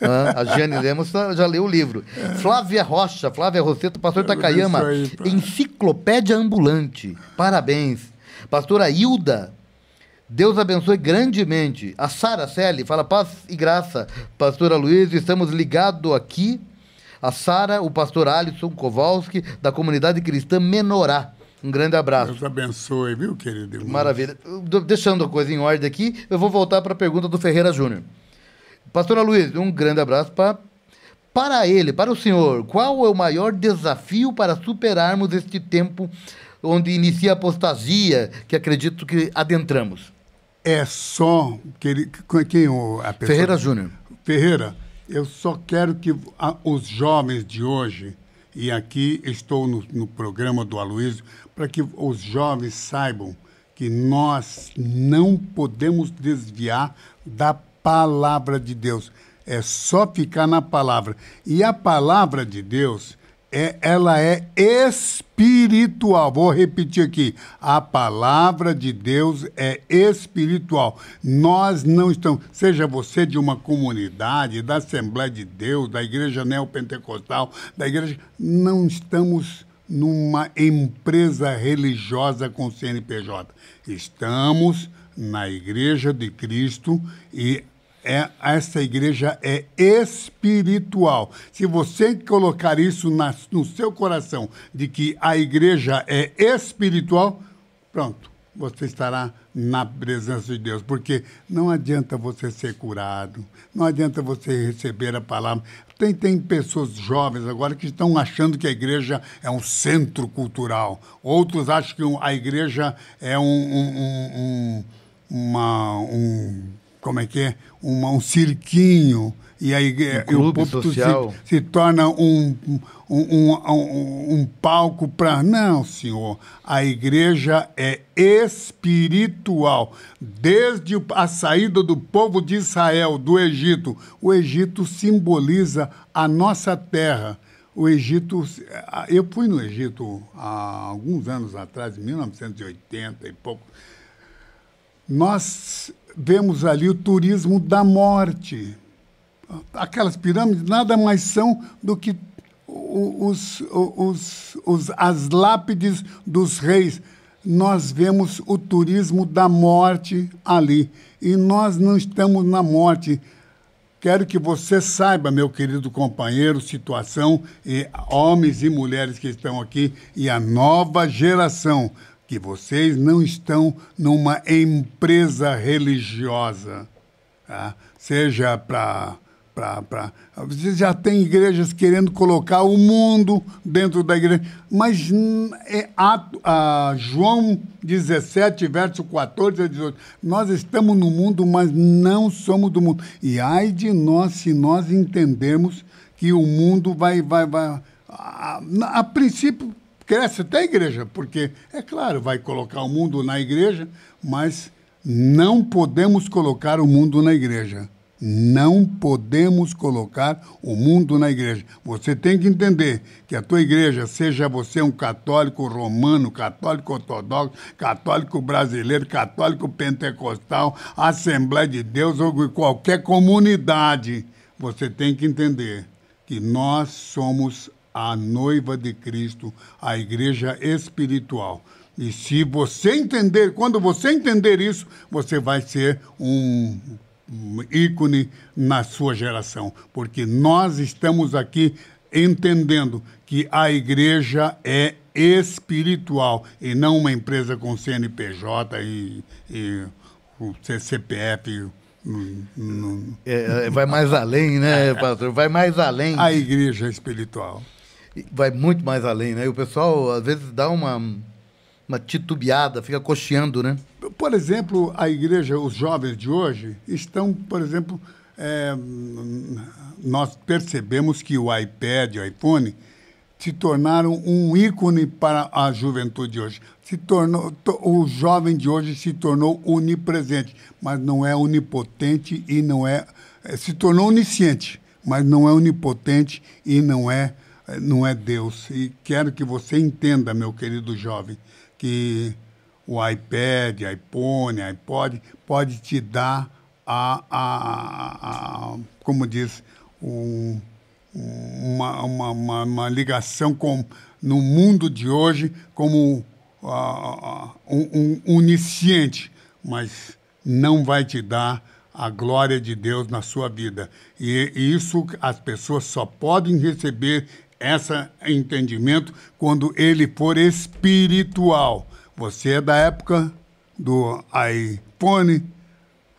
Ah, a Jane Lemos já leu o livro. Flávia Rocha, Flávia Rosseto, pastor Takayama, Enciclopédia Ambulante. Parabéns. Pastora Hilda, Deus abençoe grandemente. A Sara Selle fala paz e graça. Pastora Luiz, estamos ligados aqui. A Sara, o pastor Alisson Kowalski, da comunidade cristã Menorá. Um grande abraço. Deus abençoe, viu, querido? Irmão? Maravilha. Deixando a coisa em ordem aqui, eu vou voltar para a pergunta do Ferreira Júnior. Pastora Luiz, um grande abraço para para ele, para o senhor, qual é o maior desafio para superarmos este tempo onde inicia a apostasia que acredito que adentramos? é só que ele, quem o, a pessoa, Ferreira né? Júnior. Ferreira, eu só quero que a, os jovens de hoje e aqui estou no, no programa do Aloysio para que os jovens saibam que nós não podemos desviar da palavra de Deus. É só ficar na palavra. E a palavra de Deus, é, ela é espiritual. Vou repetir aqui: a palavra de Deus é espiritual. Nós não estamos, seja você de uma comunidade, da Assembleia de Deus, da Igreja Neopentecostal, da Igreja, não estamos numa empresa religiosa com CNPJ. Estamos na Igreja de Cristo e é, essa igreja é espiritual. Se você colocar isso na, no seu coração, de que a igreja é espiritual, pronto, você estará na presença de Deus, porque não adianta você ser curado, não adianta você receber a palavra. Tem, tem pessoas jovens agora que estão achando que a igreja é um centro cultural, outros acham que a igreja é um, um, um, uma, um como é que é? Uma, um cirquinho. E aí um eh, o povo se, se, torna um, um, um, um, um palco para. Não, senhor. A igreja é espiritual. Desde a saída do povo de Israel do Egito, o Egito simboliza a nossa terra. O Egito. Eh, eu fui no Egito há alguns anos atrás, 1980 e pouco. Nós vemos ali o turismo da morte. Aquelas pirâmides nada mais são do que os, os, os, as lápides dos reis. Nós vemos o turismo da morte ali. E nós não estamos na morte. Quero que você saiba, meu querido companheiro, situação, e homens e mulheres que estão aqui, e a nova geração que vocês não estão numa empresa religiosa, tá? seja para Vocês já tem igrejas querendo colocar o mundo dentro da igreja. Mas é, a, a, João 17, verso 14 a 18. Nós estamos no mundo, mas não somos do mundo. E ai de nós se nós entendermos que o mundo vai. vai, vai a, a princípio, cresce até a igreja, porque, é claro, vai colocar o mundo na igreja, mas não podemos colocar o mundo na igreja. Não podemos colocar o mundo na igreja. Você tem que entender que a tua igreja, seja você um católico romano, católico ortodoxo, católico brasileiro, católico pentecostal, Assembleia de Deus ou qualquer comunidade, você tem que entender que nós somos a noiva de Cristo, a igreja espiritual. E se você entender, quando você entender isso, você vai ser um ícone na sua geração, porque nós estamos aqui entendendo que a igreja é espiritual e não uma empresa com CNPJ e, e o CCPF. É, é, vai mais além, né, é. pastor? Vai mais além. A igreja espiritual vai muito mais além, né? E o pessoal, às vezes, dá uma, uma titubeada, fica cocheando, né? Por exemplo, a igreja, os jovens de hoje estão, por exemplo, é, nós percebemos que o iPad, o iPhone, se tornaram um ícone para a juventude de hoje. Se tornou, o jovem de hoje se tornou onipresente, mas não é onipotente e não é. é se tornou onisciente, mas não é onipotente e não é é, não é Deus. E quero que você entenda, meu querido jovem, que o iPad, iPhone, iPod pode te dar a, a, a, a como diz, um, uma, uma, uma, uma, ligação com, no mundo de hoje como uh, um, um mas não vai te dar a glória de Deus na sua vida. E, e isso as pessoas só podem receber esse entendimento quando ele for espiritual. Você é da época do iPhone,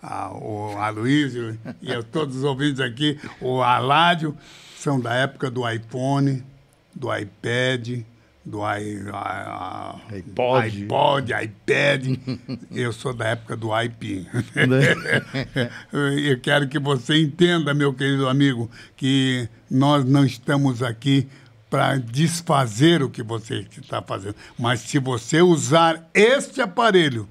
a, o Aloysio e todos os ouvintes aqui, o Aládio, são da época do iPhone, do iPad, do I, iPod. iPod, iPad. Eu sou da época do ip, eu quero que você entenda, meu querido amigo, que nós não estamos aqui para desfazer o que você está fazendo. Mas se você usar este aparelho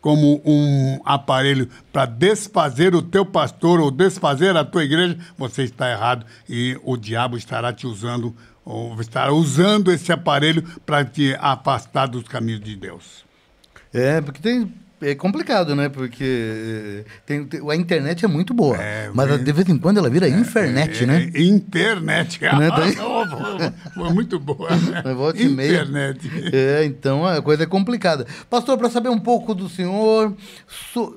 como um aparelho para desfazer o teu pastor ou desfazer a tua igreja, você está errado e o diabo estará te usando ou estar usando esse aparelho para te afastar dos caminhos de Deus. É, porque tem, é complicado, né? Porque é, tem, tem, a internet é muito boa. É, mas de vez em quando ela vira é, internet, é, né? É, internet. Né? Daí... Foi ah, muito boa. Né? Volta internet. É, então a coisa é complicada. Pastor, para saber um pouco do senhor, so,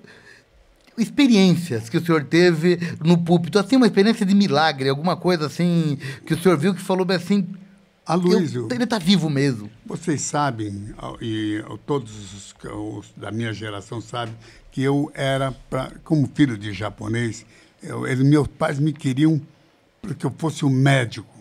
experiências que o senhor teve no púlpito, assim, uma experiência de milagre, alguma coisa assim, que o senhor viu que falou assim. Aloysio, eu, ele está vivo mesmo. Vocês sabem, e todos os, os da minha geração sabem, que eu era, pra, como filho de japonês, eu, meus pais me queriam para que eu fosse um médico.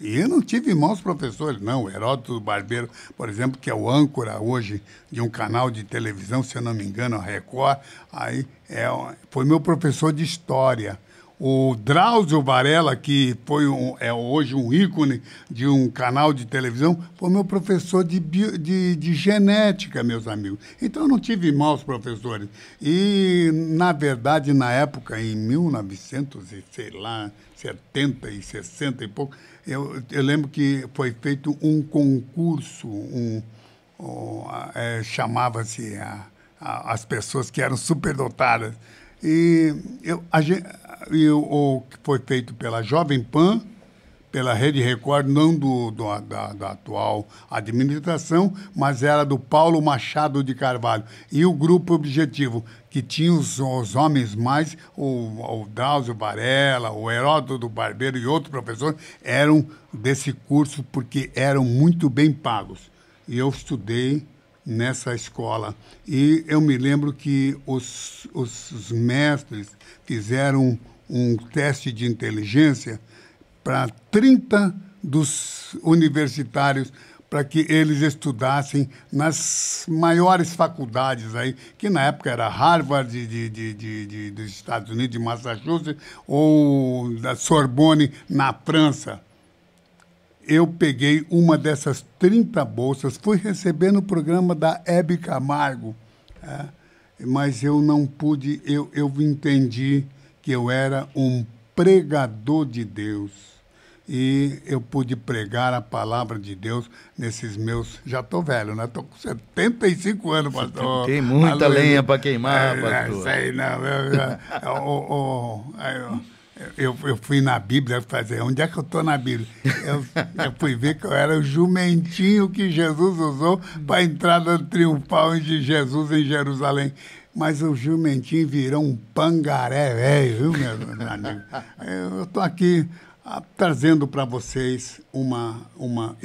E eu não tive maus professores, não. Heródoto Barbeiro, por exemplo, que é o âncora hoje de um canal de televisão, se eu não me engano, a Record, aí é, foi meu professor de história. O Drauzio Varela, que foi um, é hoje um ícone de um canal de televisão, foi meu professor de, bio, de, de, genética, meus amigos. Então eu não tive maus professores. E, na verdade, na época, em 1900 e sei lá, 70 e 60 e pouco, eu, eu lembro que foi feito um concurso, um, um, é, chamava-se as pessoas que eram superdotadas. E, eu, a, eu, o que foi feito pela Jovem Pan pela Rede Record, não do, do da, da, atual administração, mas era do Paulo Machado de Carvalho. E o grupo Objetivo, que tinha os, os homens mais, o, o Drauzio Varela, o Heródoto Barbeiro e outro professor eram desse curso porque eram muito bem pagos. E eu estudei nessa escola. E eu me lembro que os, os, os mestres fizeram um teste de inteligência para 30 dos universitários para que eles estudassem nas maiores faculdades aí, que na época era Harvard de, de, de, de dos Estados Unidos, de Massachusetts, ou da Sorbonne na França. Eu peguei uma dessas 30 bolsas, fui receber no programa da Hebe Camargo, é, mas eu não pude, eu, eu entendi que eu era um pregador de Deus e eu pude pregar a palavra de Deus nesses meus. Já estou velho, né? Estou com 75 anos, pastor. Tem muita Aleluia. lenha para queimar, é, pastor. Não sei, não. Eu, eu, eu, eu, eu, fui na Bíblia fazer. Onde é que eu estou na Bíblia? Eu, eu fui ver que eu era o jumentinho que Jesus usou para a entrada triunfal de Jesus em Jerusalém mas o jumentinho virou um pangaré velho, é, viu, meu amigo? Eu estou aqui ah, trazendo para vocês uma, uma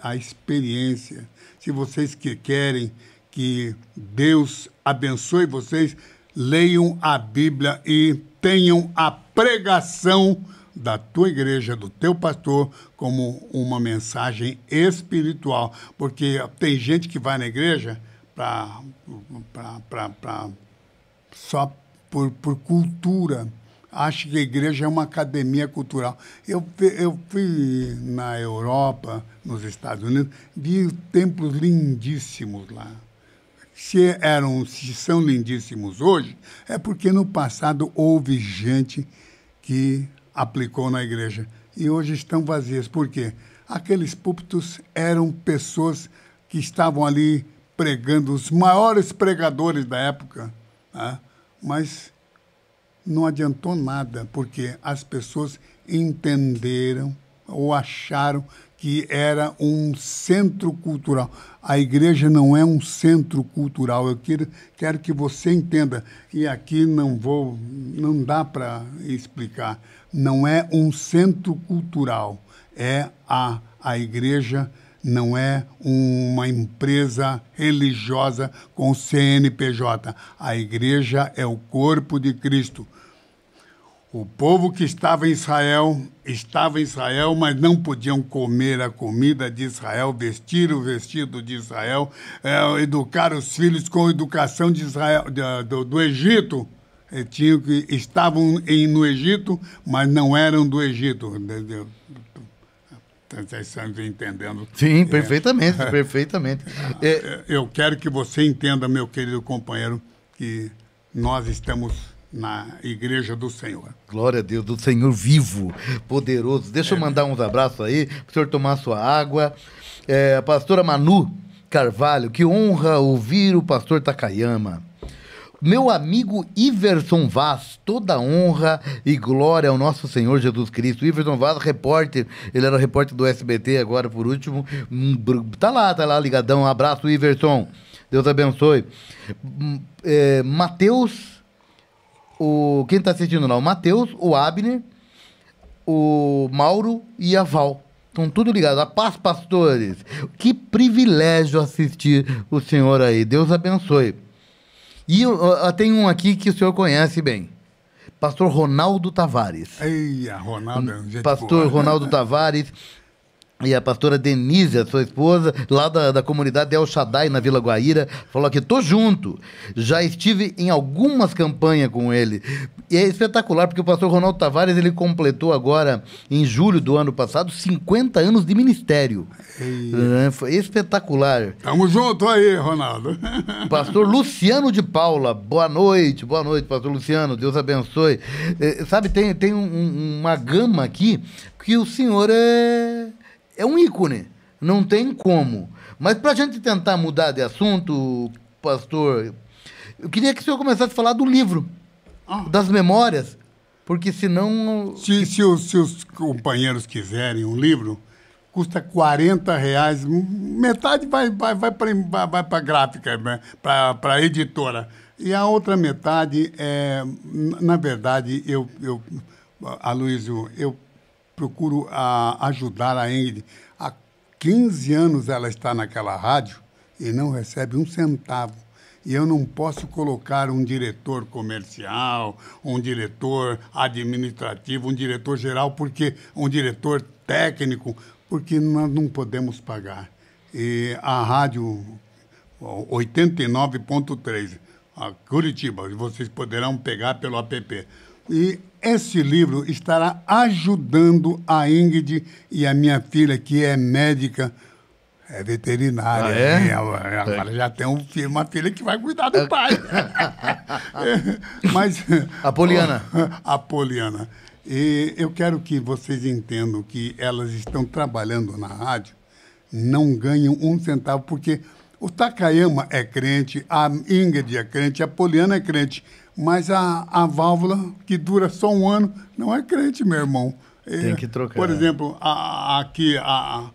a experiência. Se vocês que querem que Deus abençoe vocês, leiam a Bíblia e tenham a pregação da tua igreja, do teu pastor, como uma mensagem espiritual. Porque tem gente que vai na igreja para só por, por cultura acha que a igreja é uma academia cultural. Eu, eu fui na Europa, nos Estados Unidos, vi templos lindíssimos lá. Se eram, se são lindíssimos hoje, é porque no passado houve gente que aplicou na igreja e hoje estão vazias. Por quê? Aqueles púlpitos eram pessoas que estavam ali pregando, os maiores pregadores da época, né? mas não adiantou nada, porque as pessoas entenderam ou acharam que era um centro cultural. A igreja não é um centro cultural. Eu quero, quero que você entenda. E aqui não vou, não dá para explicar. Não é um centro cultural. É a, a igreja não é uma empresa religiosa com CNPJ. A igreja é o corpo de Cristo. O povo que estava em Israel, estava em Israel, mas não podiam comer a comida de Israel, vestir o vestido de Israel, é, educar os filhos com a educação de Israel, do, do Egito. que, estavam em, no Egito, mas não eram do Egito. Vocês entendendo. Sim, é. perfeitamente, é. perfeitamente. É. Eu quero que você entenda, meu querido companheiro, que nós estamos na igreja do Senhor. Glória a Deus, do Senhor vivo, poderoso. Deixa eu é. mandar uns abraços aí, para o senhor tomar sua água. É, a pastora Manu Carvalho, que honra ouvir o pastor Takayama. Meu amigo Iverson Vaz, toda honra e glória ao nosso Senhor Jesus Cristo. Iverson Vaz, repórter, ele era repórter do SBT agora por último. Hum, tá lá, tá lá ligadão. Um abraço, Iverson. Deus abençoe. Hum, é, Matheus, o, quem está assistindo lá? O Matheus, o Abner, o Mauro e a Val. Estão tudo ligados. A paz, pastores. Que privilégio assistir o senhor aí. Deus abençoe. E tem um aqui que o senhor conhece bem. Pastor Ronaldo Tavares. Eia, Ronaldo é um jeito Pastor boa, né? Ronaldo né? Tavares e a pastora Denise, a sua esposa, lá da, da comunidade El Shaddai, na Vila Guaíra, falou que tô junto. Já estive em algumas campanhas com ele. E é espetacular, porque o pastor Ronaldo Tavares, ele completou agora, em julho do ano passado, 50 anos de ministério. E... É, foi espetacular. Tamo junto aí, Ronaldo. Pastor Luciano de Paula, boa noite, boa noite, pastor Luciano, Deus abençoe. É, sabe, tem, tem um, uma gama aqui que o senhor é é um ícone. Não tem como. Mas para a gente tentar mudar de assunto, pastor, eu queria que o senhor começasse a falar do livro, ah. das memórias, porque senão. Se, se, os, se os companheiros quiserem um livro, custa 40 reais, metade vai, vai, vai para vai a gráfica, né? para a editora. E a outra metade, é, na verdade, eu, eu Aloysio, eu procuro a, ajudar a Ingrid. Há 15 anos ela está naquela rádio e não recebe um centavo. E eu não posso colocar um diretor comercial, um diretor administrativo, um diretor geral, porque um diretor técnico, porque nós não podemos pagar. E a rádio 89.3, a Curitiba, vocês poderão pegar pelo app. E esse livro estará ajudando a Ingrid e a minha filha, que é médica, é veterinária. Ah, é? Minha, né? é. agora já tem um filho, uma filha que vai cuidar do pai. Mas, Apoliana. Apoliana. E eu quero que vocês entendam que elas estão trabalhando na rádio, não ganham um centavo, porque o Takayama é crente, a Ingrid é crente, a Poliana é crente. Mas a, a válvula que dura só um ano não é crente, meu irmão. É, Tem que trocar. Por exemplo, a, a, aqui a,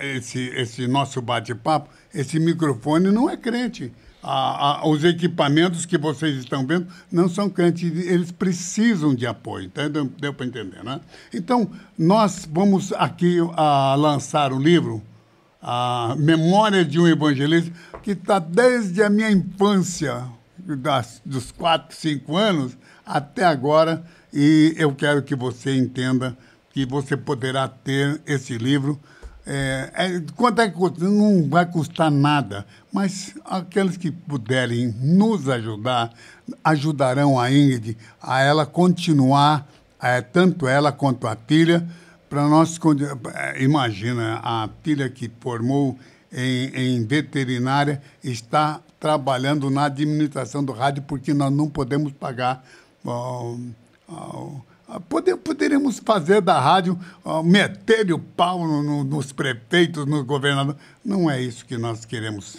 esse, esse nosso bate-papo, esse microfone não é crente. A, a, os equipamentos que vocês estão vendo não são crentes, eles precisam de apoio, tá? deu, deu para entender, né? Então, nós vamos aqui a, lançar o livro, a Memória de um Evangelista, que está desde a minha infância, das, dos quatro cinco anos até agora, e eu quero que você entenda que você poderá ter esse livro. É, é, quanto é que custa? Não vai custar nada, mas aqueles que puderem nos ajudar, ajudarão a Ingrid a ela continuar, é, tanto ela quanto a filha, para nós. É, imagina, a filha que formou em, em veterinária está trabalhando na administração do rádio, porque nós não podemos pagar. Poder, poderíamos fazer da rádio uh, meter o pau no, no, nos prefeitos, nos governadores. Não é isso que nós queremos.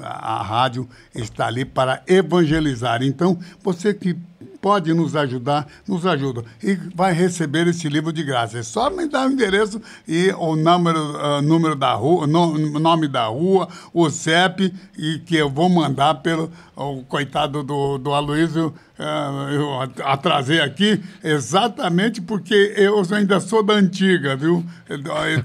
A, a rádio está ali para evangelizar. Então, você que pode nos ajudar, nos ajuda. E vai receber esse livro de graça. É só me dar o endereço e o número, uh, número da rua, no, nome da rua, o CEP, e que eu vou mandar pelo o coitado do, do Aloysio, eh, eu atrasei aqui, exatamente porque eu ainda sou da antiga, viu?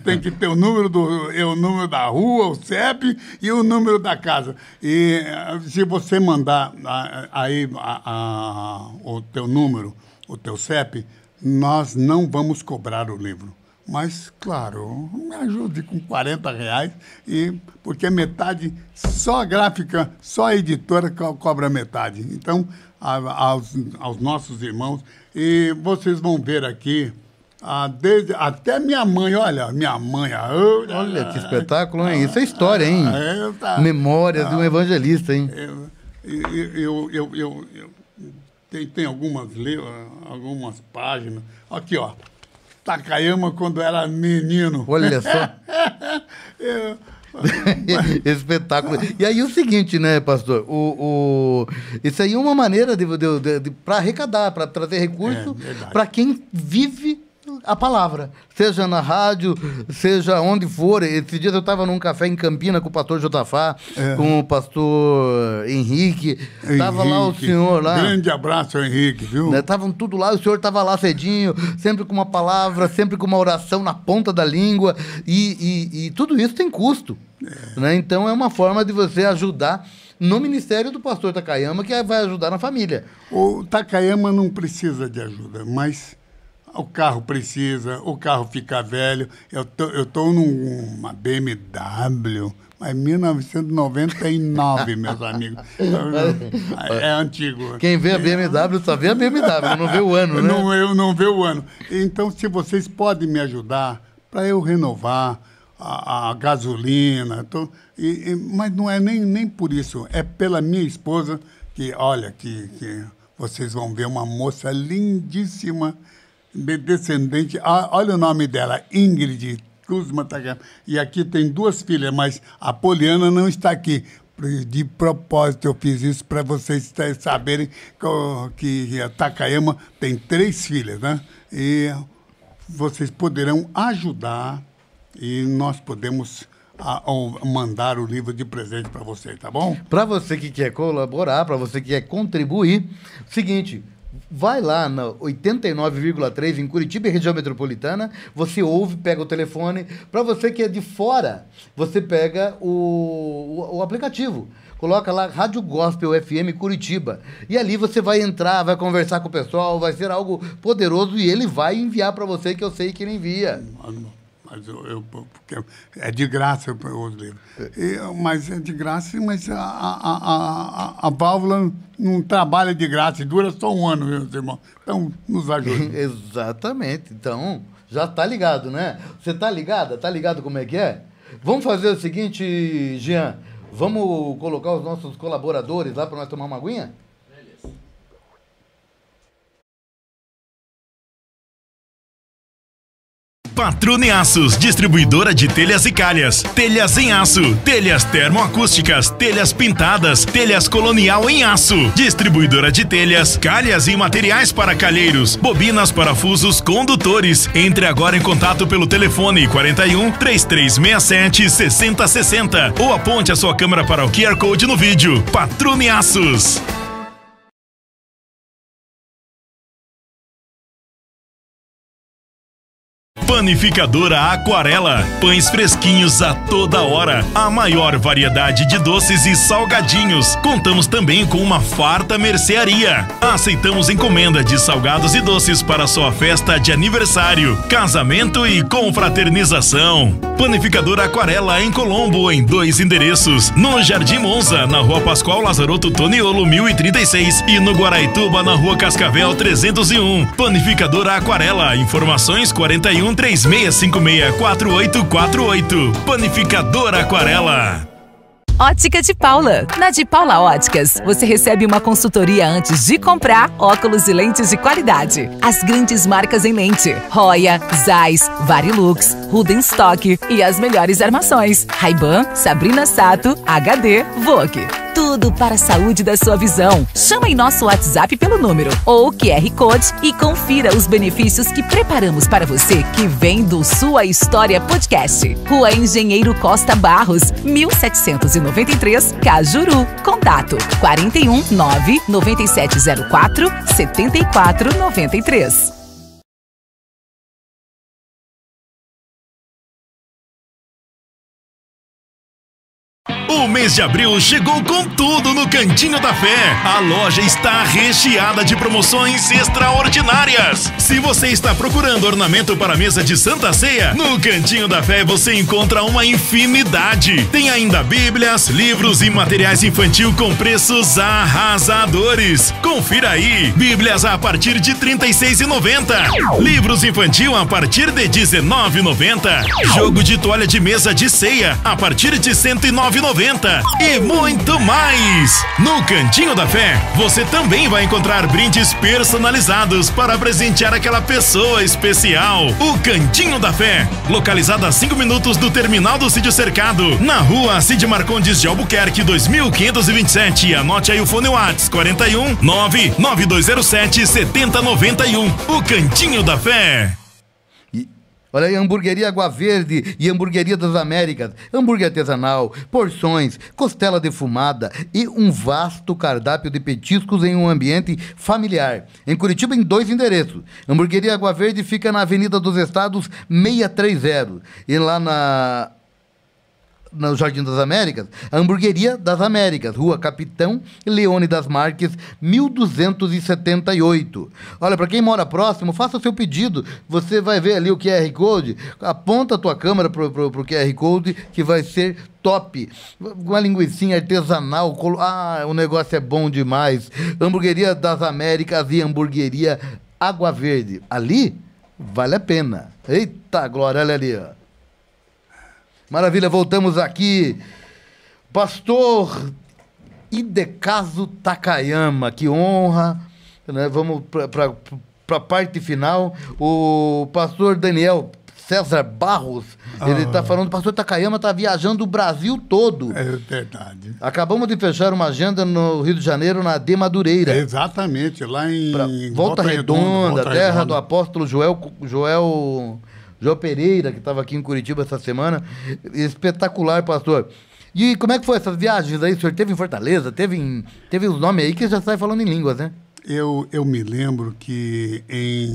Tem que ter o número, do, é o número da rua, o CEP e o número da casa. E eh, se você mandar ah, aí a, ah, a, ah, o teu número, o teu CEP, nós não vamos cobrar o livro. Mas, claro, me ajude com 40 reais, e, porque metade, só a gráfica, só a editora co cobra metade. Então, a, aos, aos, nossos irmãos, e vocês vão ver aqui, a, desde, até minha mãe, olha, minha mãe. A, olha, que espetáculo, hein? Isso é história, hein? Ah, é, tá. Memória Memórias de um ah, evangelista, hein? Eu, eu, eu, eu tem, tem algumas, algumas páginas. Aqui, ó. Takayama quando era menino. Olha só. eu... Espetáculo. E aí o seguinte, né, pastor? O, o, isso aí é uma maneira de, de, de, de para arrecadar, para trazer recurso é, para quem vive a palavra, seja na rádio, seja onde for. Esses dias eu estava num café em Campina com o pastor Jotafá, é. com o pastor Henrique. Estava lá o senhor lá. Grande abraço, Henrique, viu? Estavam né, tudo lá, o senhor estava lá cedinho, sempre com uma palavra, sempre com uma oração na ponta da língua. E, e, e tudo isso tem custo. É. Né? Então é uma forma de você ajudar no ministério do pastor Takayama, que vai ajudar na família. O Takayama não precisa de ajuda, mas o carro precisa, o carro fica velho. Eu tô, eu tô numa BMW, mas 1999, meus amigos. É antigo. Quem vê a BMW só vê a BMW, não vê o ano, né? Não, eu não vê o ano. Então, se vocês podem me ajudar para eu renovar a, a gasolina, tô, e, e, mas não é nem, nem por isso, é pela minha esposa que, olha, que, que vocês vão ver uma moça lindíssima descendente. Ah, olha o nome dela, Ingrid Kuzma Takayama. E aqui tem duas filhas, mas a Poliana não está aqui. De propósito, eu fiz isso para vocês saberem que a Takayama tem três filhas, né? E vocês poderão ajudar e nós podemos a, a mandar o livro de presente para vocês, tá bom? Para você que quer colaborar, para você que quer contribuir, seguinte, Vai lá na 89,3 em Curitiba, região metropolitana. Você ouve, pega o telefone. Para você que é de fora, você pega o, o, o, aplicativo. Coloca lá Rádio Gospel FM Curitiba. E ali você vai entrar, vai conversar com o pessoal, vai ser algo poderoso e ele vai enviar para você, que eu sei que ele envia. Mano mas eu, eu porque é de graça os livros. É. E, mas é de graça, mas a, a, a, a válvula não trabalha de graça, dura só um ano, meus irmãos. Então, nos ajude. Exatamente. Então, já está ligado, né? Você está ligada? Está ligado como é que é? Vamos fazer o seguinte, Jean. Vamos colocar os nossos colaboradores lá para nós tomar uma aguinha? Patrone Aços, distribuidora de telhas e calhas, telhas em aço, telhas termoacústicas, telhas pintadas, telhas colonial em aço, distribuidora de telhas, calhas e materiais para calheiros, bobinas, parafusos, condutores. Entre agora em contato pelo telefone 41 3367 6060 ou aponte a sua câmera para o QR Code no vídeo. Patrone Aços. Panificadora Aquarela. Pães fresquinhos a toda hora. A maior variedade de doces e salgadinhos. Contamos também com uma farta mercearia. Aceitamos encomenda de salgados e doces para sua festa de aniversário, casamento e confraternização. Panificadora Aquarela em Colombo, em dois endereços: no Jardim Monza, na Rua Pascoal Lazaroto Toniolo 1036 e no Guaraituba, na Rua Cascavel 301. Panificadora Aquarela. Informações 41 36564848. Panificador Aquarela. Ótica de Paula. Na de Paula Óticas, você recebe uma consultoria antes de comprar óculos e lentes de qualidade. As grandes marcas em lente: Roya, Zeiss, Varilux, Rudenstock e as melhores armações: Ray-Ban, Sabrina Sato, HD, Vogue tudo para a saúde da sua visão. Chama em nosso WhatsApp pelo número ou QR Code e confira os benefícios que preparamos para você que vem do Sua História Podcast. Rua Engenheiro Costa Barros, 1793, Cajuru. Contato 41 9 9704 7493. O mês de abril chegou com tudo no Cantinho da Fé. A loja está recheada de promoções extraordinárias. Se você está procurando ornamento para a mesa de Santa Ceia, no Cantinho da Fé você encontra uma infinidade. Tem ainda bíblias, livros e materiais infantil com preços arrasadores. Confira aí. Bíblias a partir de R$ 36,90. Livros infantil a partir de R$ 19,90. Jogo de toalha de mesa de ceia a partir de R$ 109,90. 50 e muito mais. No Cantinho da Fé, você também vai encontrar brindes personalizados para presentear aquela pessoa especial. O Cantinho da Fé, localizado a 5 minutos do terminal do Sítio Cercado, na rua Cid Marcondes de Albuquerque, 2527. Anote aí o fone WhatsApp 41 99207 7091. O Cantinho da Fé. Olha aí, hamburgueria Água Verde e hamburgueria das Américas, hambúrguer artesanal, porções, costela defumada e um vasto cardápio de petiscos em um ambiente familiar. Em Curitiba, em dois endereços. Hamburgueria Água Verde fica na Avenida dos Estados 630 e lá na no Jardim das Américas, a Hamburgueria das Américas, Rua Capitão Leone das Marques, 1278. Olha, para quem mora próximo, faça o seu pedido. Você vai ver ali o QR Code, aponta a tua câmera pro, pro, pro QR Code que vai ser top. Uma linguiça artesanal. Colo... Ah, o negócio é bom demais. Hamburgueria das Américas e hamburgueria Água Verde. Ali vale a pena. Eita, Glória, olha ali, ó. Maravilha, voltamos aqui. Pastor Idecaso Takayama, que honra. Né? Vamos para a parte final. O pastor Daniel César Barros, tá ah, ele está falando, o pastor Takayama está viajando o Brasil todo. É verdade. Acabamos de fechar uma agenda no Rio de Janeiro, na De Madureira. É exatamente, lá em pra, Volta, Volta Redonda, Redonda Volta terra Redonda. do apóstolo Joel, Joel João Pereira, que estava aqui em Curitiba essa semana. Espetacular, pastor. E como é que foi essas viagens aí? O senhor teve em Fortaleza? Teve, em, teve os nomes aí que já sai falando em línguas, né? Eu, eu me lembro que em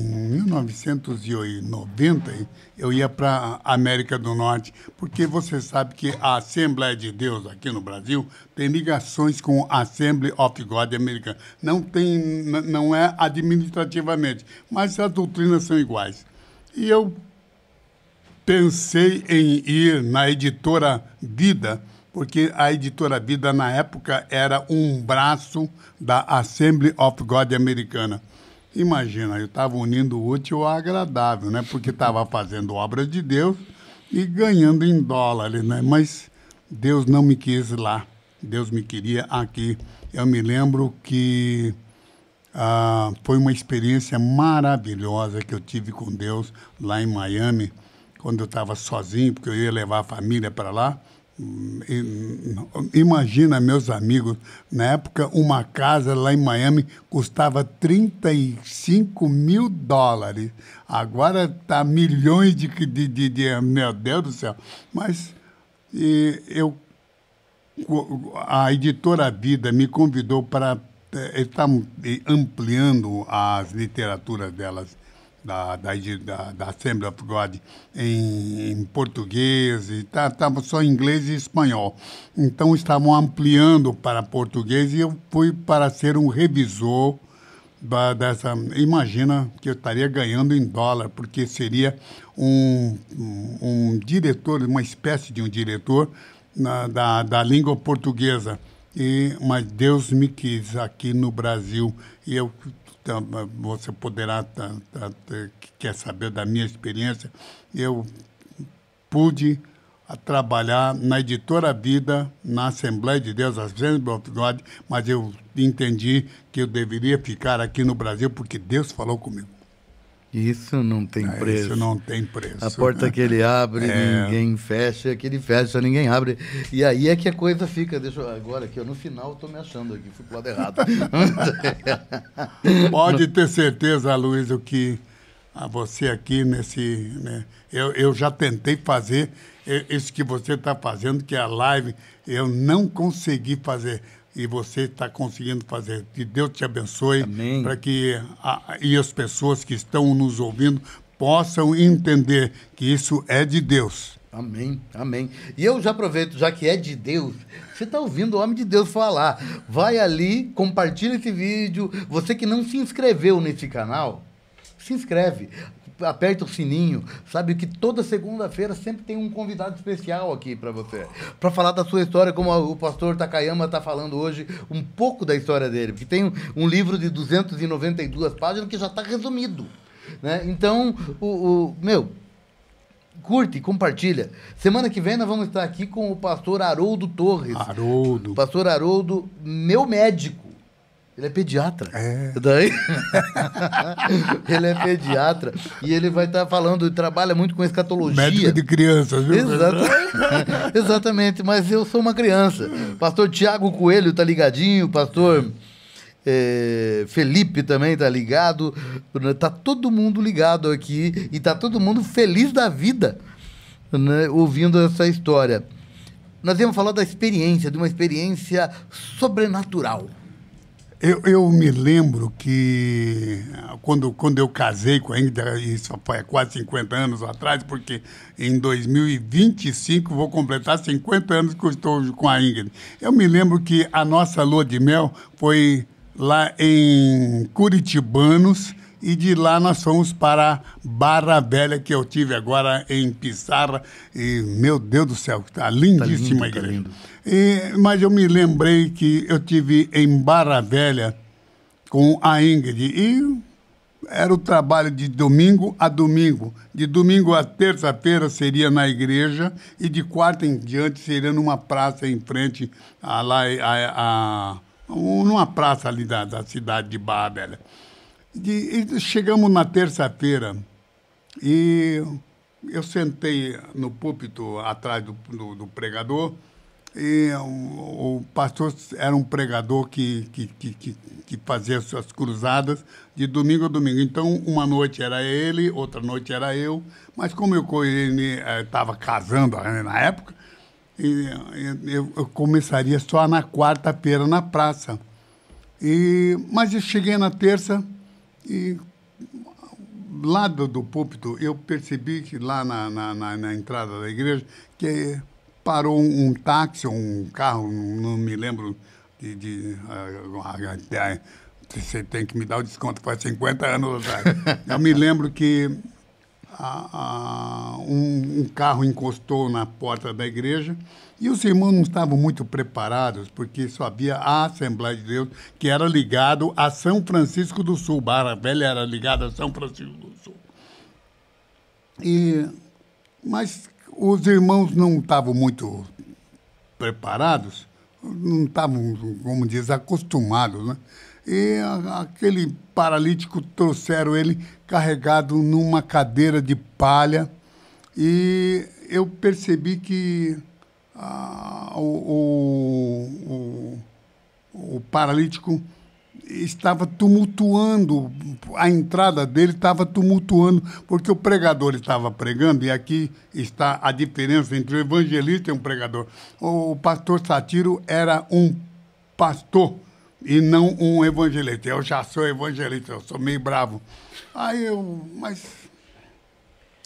1990 eu ia para a América do Norte, porque você sabe que a Assembleia de Deus aqui no Brasil tem ligações com a Assembly of God americana. Não, tem, não é administrativamente, mas as doutrinas são iguais. E eu pensei em ir na editora Vida, porque a editora Vida, na época, era um braço da Assembly of God americana. Imagina, eu estava unindo o útil ao agradável, né? Porque estava fazendo obra de Deus e ganhando em dólares, né? Mas Deus não me quis lá. Deus me queria aqui. Eu me lembro que ah, foi uma experiência maravilhosa que eu tive com Deus lá em Miami quando eu estava sozinho, porque eu ia levar a família para lá. Imagina, meus amigos, na época uma casa lá em Miami custava 35 mil dólares. Agora está milhões de, de, de, de, Meu Deus do céu! Mas e, eu. A editora Vida me convidou para. estar eh, eh, ampliando as literaturas delas da, da, da, da Assembly of God em, em português, e estava tá, só em inglês e espanhol. Então estavam ampliando para português e eu fui para ser um revisor da, dessa. Imagina que eu estaria ganhando em dólar, porque seria um, um, um diretor, uma espécie de um diretor na, da, da língua portuguesa. E, mas Deus me quis aqui no Brasil e eu então, você poderá quer saber da minha experiência. Eu pude trabalhar na editora Vida, na Assembleia de Deus, Assembleia de God, mas eu entendi que eu deveria ficar aqui no Brasil porque Deus falou comigo. Isso não tem é, preço. Isso não tem preço. A porta né? que ele abre, é. ninguém fecha, que ele fecha, ninguém abre. E aí é que a coisa fica. Deixa eu, agora que eu no final estou me achando aqui, fui para lado errado. Pode ter certeza, Luiz, o que a ah, você aqui nesse. Né? Eu, eu já tentei fazer isso que você está fazendo, que é a live, eu não consegui fazer e você está conseguindo fazer. Que Deus te abençoe para que a, e as pessoas que estão nos ouvindo possam entender que isso é de Deus. Amém, amém. E eu já aproveito, já que é de Deus, você está ouvindo o homem de Deus falar. Vai ali, compartilha esse vídeo. Você que não se inscreveu nesse canal, se inscreve aperta o sininho, sabe? Que toda segunda-feira sempre tem um convidado especial aqui para você, para falar da sua história, como o pastor Takayama está falando hoje, um pouco da história dele, porque tem um, livro de 292 páginas que já está resumido, né? Então, o, o meu, curte, compartilha. Semana que vem nós vamos estar aqui com o pastor Haroldo Torres. Haroldo. Pastor Haroldo, meu médico. Ele é pediatra. É. Daí... ele é pediatra. E ele vai estar tá falando, trabalha muito com escatologia. Médico de crianças, viu? Exatamente. Exatamente, mas eu sou uma criança. Pastor Tiago Coelho tá ligadinho, pastor. É, Felipe também tá ligado, tá todo mundo ligado aqui e tá todo mundo feliz da vida, né, ouvindo essa história. Nós íamos falar da experiência, de uma experiência sobrenatural. Eu, eu, me lembro que quando, quando eu casei com a Ingrid, isso foi quase 50 anos atrás, porque em 2025 vou completar 50 anos que eu estou com a Ingrid. Eu me lembro que a nossa lua de mel foi lá em Curitibanos, e de lá nós fomos para Barra Velha, que eu tive agora em Pissarra, e meu Deus do céu, está lindíssima tá lindo, a tá igreja. Tá e, mas eu me lembrei que eu tive em Barra Velha com a Ingrid, e era o trabalho de domingo a domingo. De domingo a terça-feira seria na igreja e de quarta em diante seria numa praça em frente a lá a, a, numa praça ali da, da cidade de Barra Velha. E, e chegamos na terça-feira e eu sentei no púlpito atrás do, do, do pregador e o, o, pastor era um pregador que, que, que, que, fazia suas cruzadas de domingo a domingo. Então, uma noite era ele, outra noite era eu, mas como eu estava eh, casando né, na época, eu, eu começaria só na quarta-feira na praça. E, mas eu cheguei na terça, e lá do, púlpito, eu percebi que lá na, na, na, na entrada da igreja, que parou um, um, táxi, um carro, não me lembro de. de ah, ah, ah, você tem que me dar o desconto, faz 50 anos atrás. Eu me lembro que a, a, um, um carro encostou na porta da igreja e os irmãos não estavam muito preparados, porque só havia a Assembleia de Deus, que era ligado a São Francisco do Sul. Barra Velha era ligada a São Francisco do Sul. E, mas os irmãos não estavam muito preparados, não estavam, como diz, acostumados, né? E aquele paralítico trouxeram ele carregado numa cadeira de palha e eu percebi que ah, o, o, o, o paralítico estava tumultuando, a entrada dele estava tumultuando, porque o pregador estava pregando, e aqui está a diferença entre o evangelista e um pregador. O pastor Satiro era um pastor e não um evangelista. Eu já sou evangelista, eu sou meio bravo. Aí eu, mas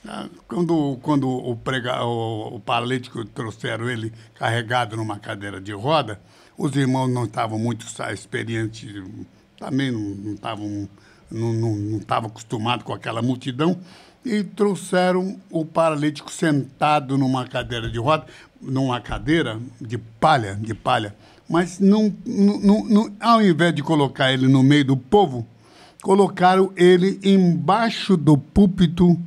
né, quando, quando o, prega, o, o paralítico trouxeram ele carregado numa cadeira de roda, os irmãos não estavam muito experientes, também não estavam não, não, não acostumados com aquela multidão, e trouxeram o paralítico sentado numa cadeira de roda, numa cadeira de palha, de palha. Mas não, não, não, ao invés de colocar ele no meio do povo, colocaram ele embaixo do púlpito.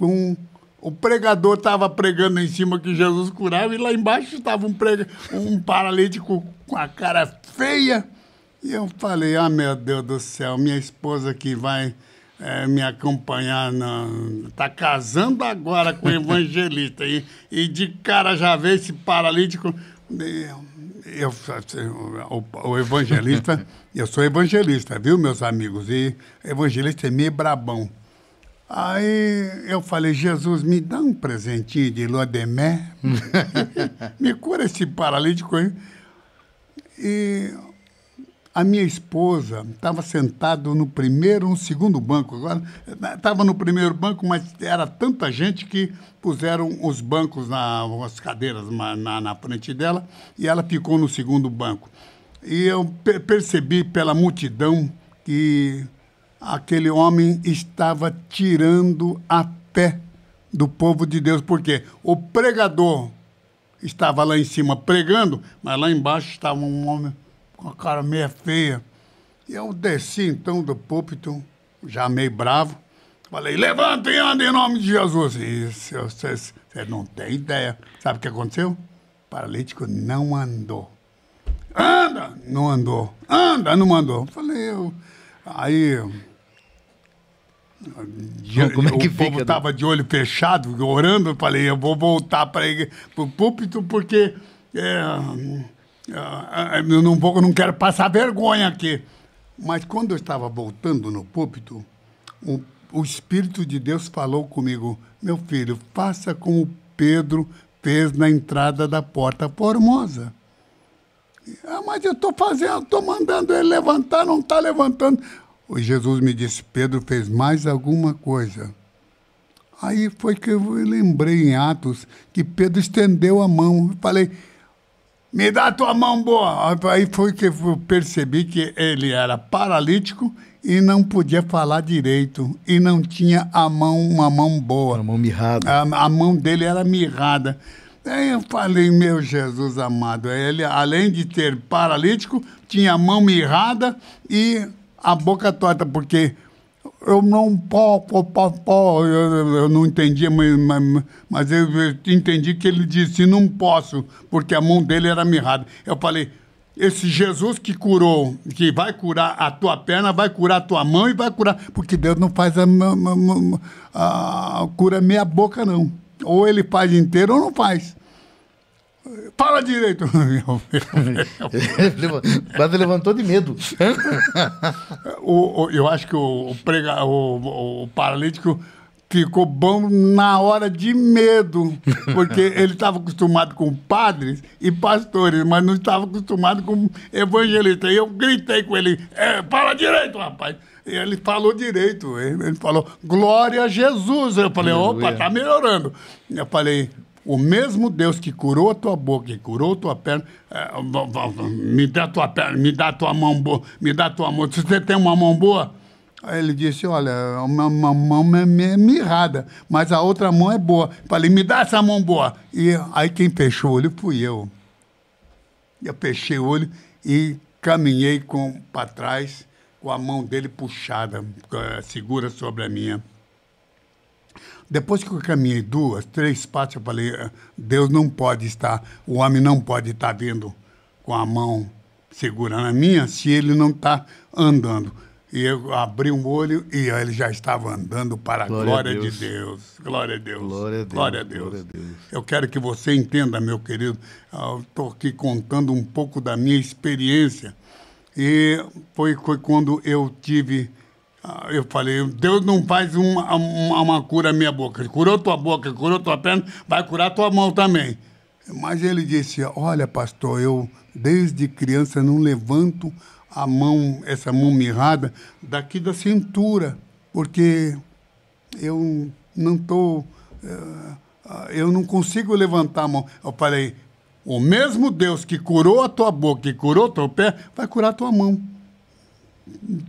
Um, o pregador estava pregando em cima que Jesus curava e lá embaixo estava um, um paralítico com a cara feia. E eu falei, ah, meu Deus do céu, minha esposa que vai é, me acompanhar, na... tá casando agora com o evangelista. e, e de cara já vê esse paralítico. Meu, eu, o, o evangelista, eu sou evangelista, viu, meus amigos? E evangelista é meio brabão. Aí eu falei, Jesus, me dá um presentinho de Lodemé, me cura esse paralítico aí. E a minha esposa estava sentada no primeiro no segundo banco. Agora, estava né, no primeiro banco, mas era tanta gente que puseram os bancos, na, as cadeiras na, na frente dela, e ela ficou no segundo banco. E eu percebi pela multidão que aquele homem estava tirando a pé do povo de Deus, porque o pregador estava lá em cima pregando, mas lá embaixo estava um homem uma cara meia feia. E eu desci então do púlpito, já meio bravo. Falei, levanta e anda em nome de Jesus. E vocês não têm ideia. Sabe o que aconteceu? O paralítico não andou. Anda! Não andou. Anda! Não andou. Falei, eu... Aí... De, Como é que o fica, povo estava né? de olho fechado, orando. Eu falei, eu vou voltar para o púlpito porque... É, ah, ah, eu não, vou, eu não quero passar vergonha aqui. Mas quando eu estava voltando no púlpito, o, o Espírito de Deus falou comigo: Meu filho, faça como Pedro fez na entrada da Porta Formosa. Ah, mas eu estou fazendo, estou mandando ele levantar, não está levantando. O Jesus me disse: Pedro fez mais alguma coisa. Aí foi que eu lembrei em Atos que Pedro estendeu a mão. Eu falei: me dá tua mão boa. Aí foi que eu percebi que ele era paralítico e não podia falar direito e não tinha a mão, uma mão boa. A mão mirrada. A, a mão dele era mirrada. Aí eu falei, meu Jesus amado, é, ele além de ter paralítico, tinha a mão mirrada e a boca torta, porque eu não pó, pó, pó, pó. Eu, eu não entendia, mas, mas, mas eu entendi que ele disse, não posso, porque a mão dele era mirrada. Eu falei, esse Jesus que curou, que vai curar a tua perna, vai curar a tua mão e vai curar. Porque Deus não faz a, a, a, a cura meia boca, não. Ou ele faz inteiro ou não faz. Fala direito. Mas levantou de medo. o, o, eu acho que o, o, prega, o, o paralítico ficou bom na hora de medo, porque ele estava acostumado com padres e pastores, mas não estava acostumado com evangelistas. E eu gritei com ele: é, fala direito, rapaz. E ele falou direito, ele, falou, glória a Jesus. Eu falei, opa, tá melhorando. Eu falei, o mesmo Deus que curou a tua boca, que curou a tua perna, é, me dá tua perna, me dá tua mão boa, me dá tua mão. Se você tem uma mão boa, Aí ele disse: Olha, uma, uma mão é mirrada, mas a outra mão é boa. Falei: Me dá essa mão boa. E aí quem fechou o olho fui eu. Eu fechei o olho e caminhei para trás com a mão dele puxada, eh, segura sobre a minha. Depois que eu caminhei duas, três passos, eu falei: ah, Deus não pode estar, o homem não pode estar vindo com a mão segura na minha se ele não está andando. E eu abri um olho e ele já estava andando para a glória, glória a de Deus. Glória a Deus. Glória a Deus. Glória a Deus. Glória a Deus. Eu quero que você entenda, meu querido. Estou aqui contando um pouco da minha experiência. E foi, foi quando eu tive ah, eu falei, Deus não faz uma, uma, uma cura à minha boca. Ele curou tua boca, curou tua perna, vai curar tua mão também. Mas ele disse, olha, pastor, eu desde criança não levanto a mão, essa mão mirrada, daqui da cintura, porque eu não estou... Eh, ah, eu não consigo levantar a mão. Eu falei, o mesmo Deus que curou a tua boca, que curou o teu pé, vai curar a tua mão.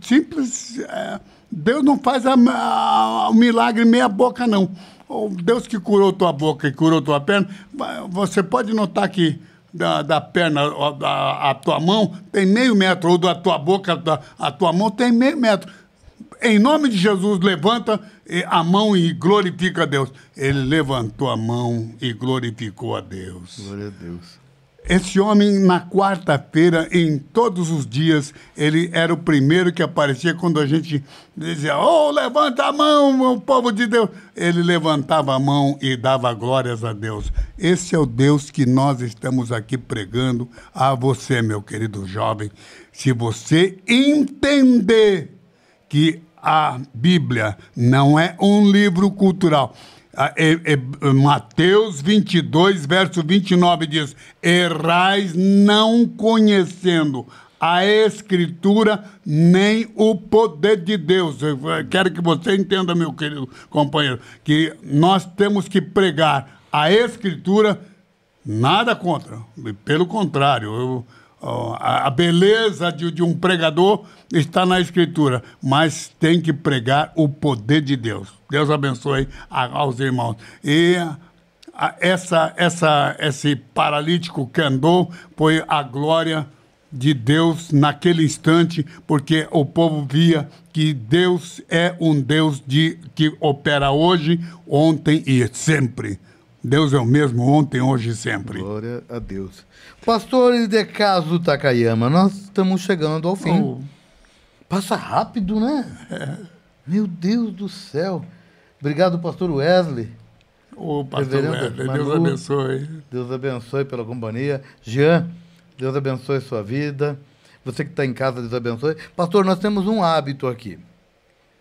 Simples. É, Deus não faz a, a, o milagre meia boca, não. O Deus que curou tua boca e curou tua perna, você pode notar que da, da perna à a tua mão tem meio metro, ou da tua boca à a tua mão tem meio metro. Em nome de Jesus, levanta a mão e glorifica a Deus. Ele levantou a mão e glorificou a Deus. Glória a Deus. Esse homem, na quarta-feira, em todos os dias, ele era o primeiro que aparecia quando a gente dizia: Oh, levanta a mão, meu povo de Deus. Ele levantava a mão e dava glórias a Deus. Esse é o Deus que nós estamos aqui pregando a você, meu querido jovem. Se você entender que a Bíblia não é um livro cultural. Ah, é, é, Mateus 22, verso 29 diz: Errais não conhecendo a Escritura nem o poder de Deus. Eu quero que você entenda, meu querido companheiro, que nós temos que pregar a Escritura, nada contra, pelo contrário, eu a, beleza de, de um pregador está na Escritura, mas tem que pregar o poder de Deus. Deus abençoe aos irmãos. E essa, essa, esse paralítico que andou foi a glória de Deus naquele instante, porque o povo via que Deus é um Deus de, que opera hoje, ontem e sempre. Deus é o mesmo ontem, hoje e sempre. Glória a Deus. Pastor de Takayama, nós estamos chegando ao fim. Oh. Passa rápido, né? Meu Deus do céu. Obrigado, pastor Wesley. Ô, oh, pastor Wesley, Manu, Deus abençoe. Deus abençoe pela companhia. Jean, Deus abençoe sua vida. Você que está em casa, Deus abençoe. Pastor, nós temos um hábito aqui.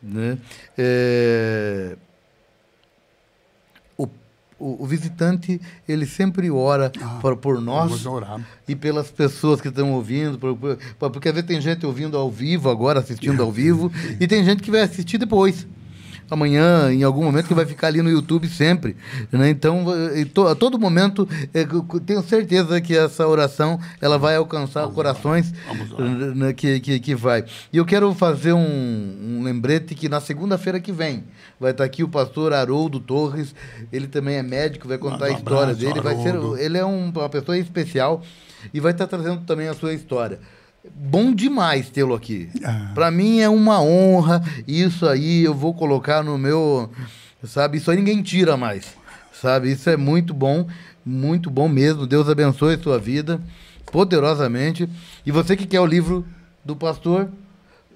Né? É o, o, visitante ele sempre ora ah, por, por nós e pelas pessoas que estão ouvindo, por, por, porque às vezes tem gente ouvindo ao vivo agora, assistindo ao vivo, e tem gente que vai assistir depois amanhã, em algum momento, que vai ficar ali no YouTube sempre. Né? Então, a todo momento, é, tenho certeza que essa oração ela vai alcançar vamos corações né, né, que, que, que, vai. E eu quero fazer um, um lembrete que na segunda-feira que vem vai estar aqui o pastor Haroldo Torres, ele também é médico, vai contar um abraço, a história dele. Vai ser, ele é um, uma pessoa especial e vai estar trazendo também a sua história bom demais tê-lo aqui. Ah. Para mim é uma honra. Isso aí eu vou colocar no meu, sabe? Isso aí ninguém tira mais, sabe? Isso é muito bom, muito bom mesmo. Deus abençoe sua vida poderosamente. E você que quer o livro do pastor,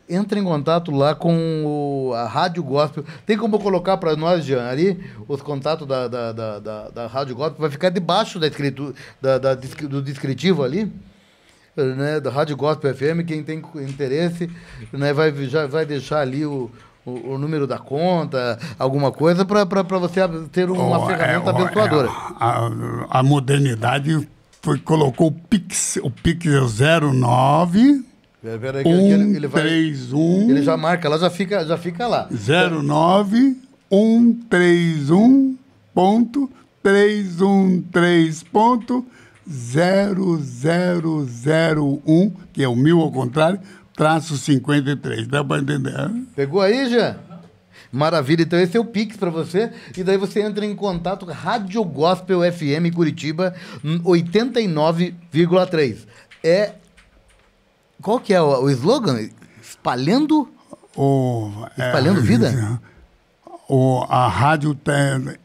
entra em contato lá com o, a Rádio Gospel. Tem como colocar para nós, Jean, ali, os contatos da, da, da, da, da Rádio Gospel? Vai ficar debaixo da escritura, da, da, do descritivo ali? né, da Rádio Gospel FM, quem tem interesse né, vai, já, vai deixar ali o, o, o número da conta, alguma coisa, para você ter uma oh, ferramenta é, abençoadora. É, a, a, modernidade foi, colocou o Pix, o Pix 09. Pera aí, um, ele, vai, 3, 1, ele já marca lá, já fica, já fica lá. 09131.313.313. 0001, que é o mil ao contrário, traço 53. Dá para entender? Né? Pegou aí, Jean? Maravilha, então esse é o Pix para você. E daí você entra em contato Rádio Gospel FM Curitiba 89,3. É. Qual que é o, o slogan? Espalhando. O, é, Espalhando é, vida? O, a rádio tem,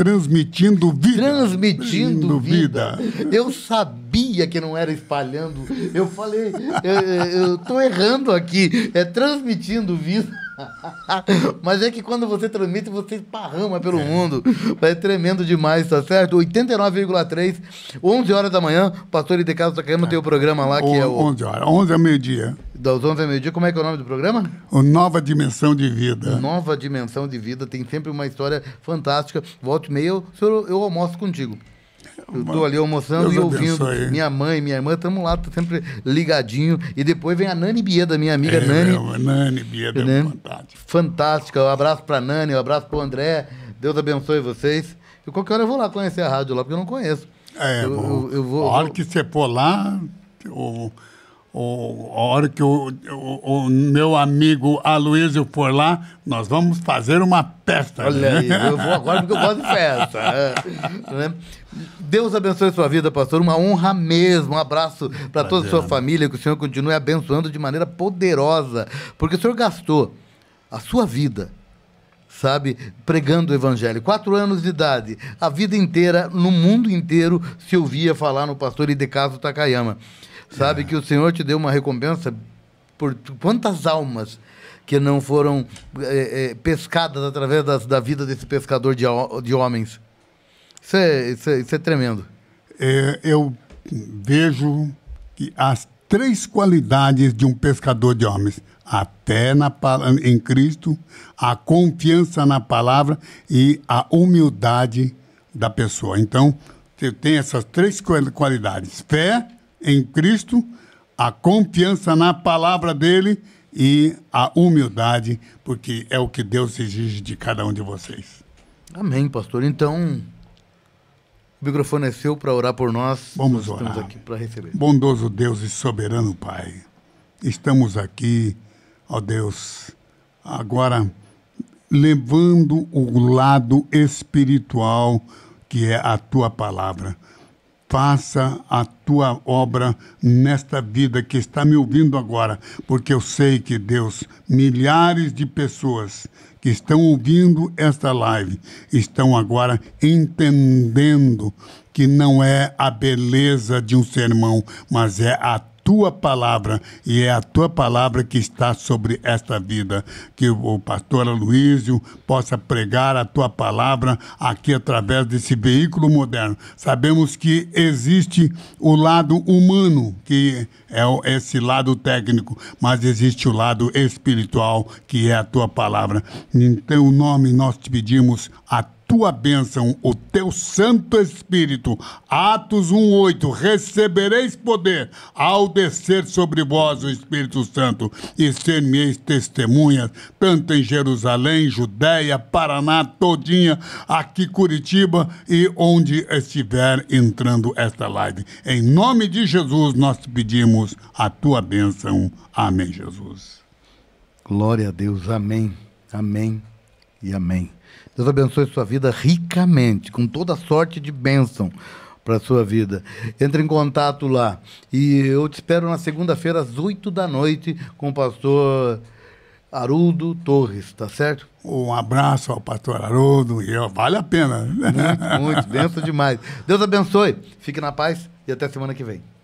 Transmitindo vida. Transmitindo vida. vida. Eu sabia que não era espalhando. Eu falei, eu, é, é, eu tô errando aqui. É transmitindo vida. Mas é que quando você transmite, você parrama pelo é. mundo. É tremendo demais, tá certo? 89,3, 11 horas da manhã, pastor de casa Sacrema tem o programa lá que o, é o. 11 horas, 11 é meio-dia. Das 11 é meio-dia, como é que é o nome do programa? O Nova Dimensão de Vida. Nova Dimensão de Vida, tem sempre uma história fantástica. Volta e meia, eu, eu almoço contigo. Eu tô ali almoçando Deus e ouvindo. Abençoe. Minha mãe, minha irmã, estamos lá, tô sempre ligadinho. E depois vem a Nani Bieda, minha amiga é, Nani. Meu, Nani Bieda né? é fantástica. Fantástica. Um abraço pra Nani, um abraço pro André. Deus abençoe vocês. E qualquer hora eu vou lá conhecer a rádio lá, porque eu não conheço. É, eu, bom, eu, eu vou, a hora vou... que você for lá, ou o, a hora que o, o, o meu amigo Aloysio for lá, nós vamos fazer uma festa. Olha né? aí, eu vou agora porque eu gosto de festa. né? né? Deus abençoe sua vida, pastor. Uma honra mesmo. Um abraço para toda a sua família. Que o Senhor continue abençoando de maneira poderosa. Porque o Senhor gastou a sua vida sabe, pregando o evangelho. Quatro anos de idade, a vida inteira, no mundo inteiro, se ouvia falar no pastor Idecaso Takayama. Sabe que o Senhor te deu uma recompensa por quantas almas que não foram é, é, pescadas através das, da vida desse pescador de, de homens. Isso é, isso é, isso é tremendo. É, eu vejo que as três qualidades de um pescador de homens: a fé na, em Cristo, a confiança na palavra e a humildade da pessoa. Então, tem essas três qualidades: fé, em Cristo, a confiança na palavra dele e a humildade, porque é o que Deus exige de cada um de vocês. Amém, pastor. Então, o microfone é seu para orar por nós. Vamos nós orar. aqui para receber. Bondoso Deus e soberano Pai, estamos aqui, ó Deus, agora levando o lado espiritual que é a tua palavra faça a tua obra nesta vida que está me ouvindo agora, porque eu sei que Deus, milhares de pessoas que estão ouvindo esta live, estão agora entendendo que não é a beleza de um sermão, mas é a tua palavra e é a tua palavra que está sobre esta vida. Que o pastor Aloísio possa pregar a tua palavra aqui através desse veículo moderno. Sabemos que existe o lado humano, que é esse lado técnico, mas existe o lado espiritual, que é a tua palavra. Em então, teu nome nós te pedimos a tua bênção, o teu Santo Espírito. Atos 1,8: Recebereis poder ao descer sobre vós o Espírito Santo, e ser-me-eis testemunhas, tanto em Jerusalém, Judéia, Paraná, todinha, aqui Curitiba e onde estiver entrando esta live. Em nome de Jesus, nós te pedimos a tua bênção. Amém, Jesus. Glória a Deus. Amém. Amém e amém. Deus abençoe sua vida ricamente, com toda sorte de bênção para a sua vida. Entre em contato lá. E eu te espero na segunda-feira, às 8 da noite, com o pastor Haroldo Torres, tá certo? Um abraço ao pastor Haroldo e vale a pena. Muito, muito, benção demais. Deus abençoe, fique na paz e até semana que vem.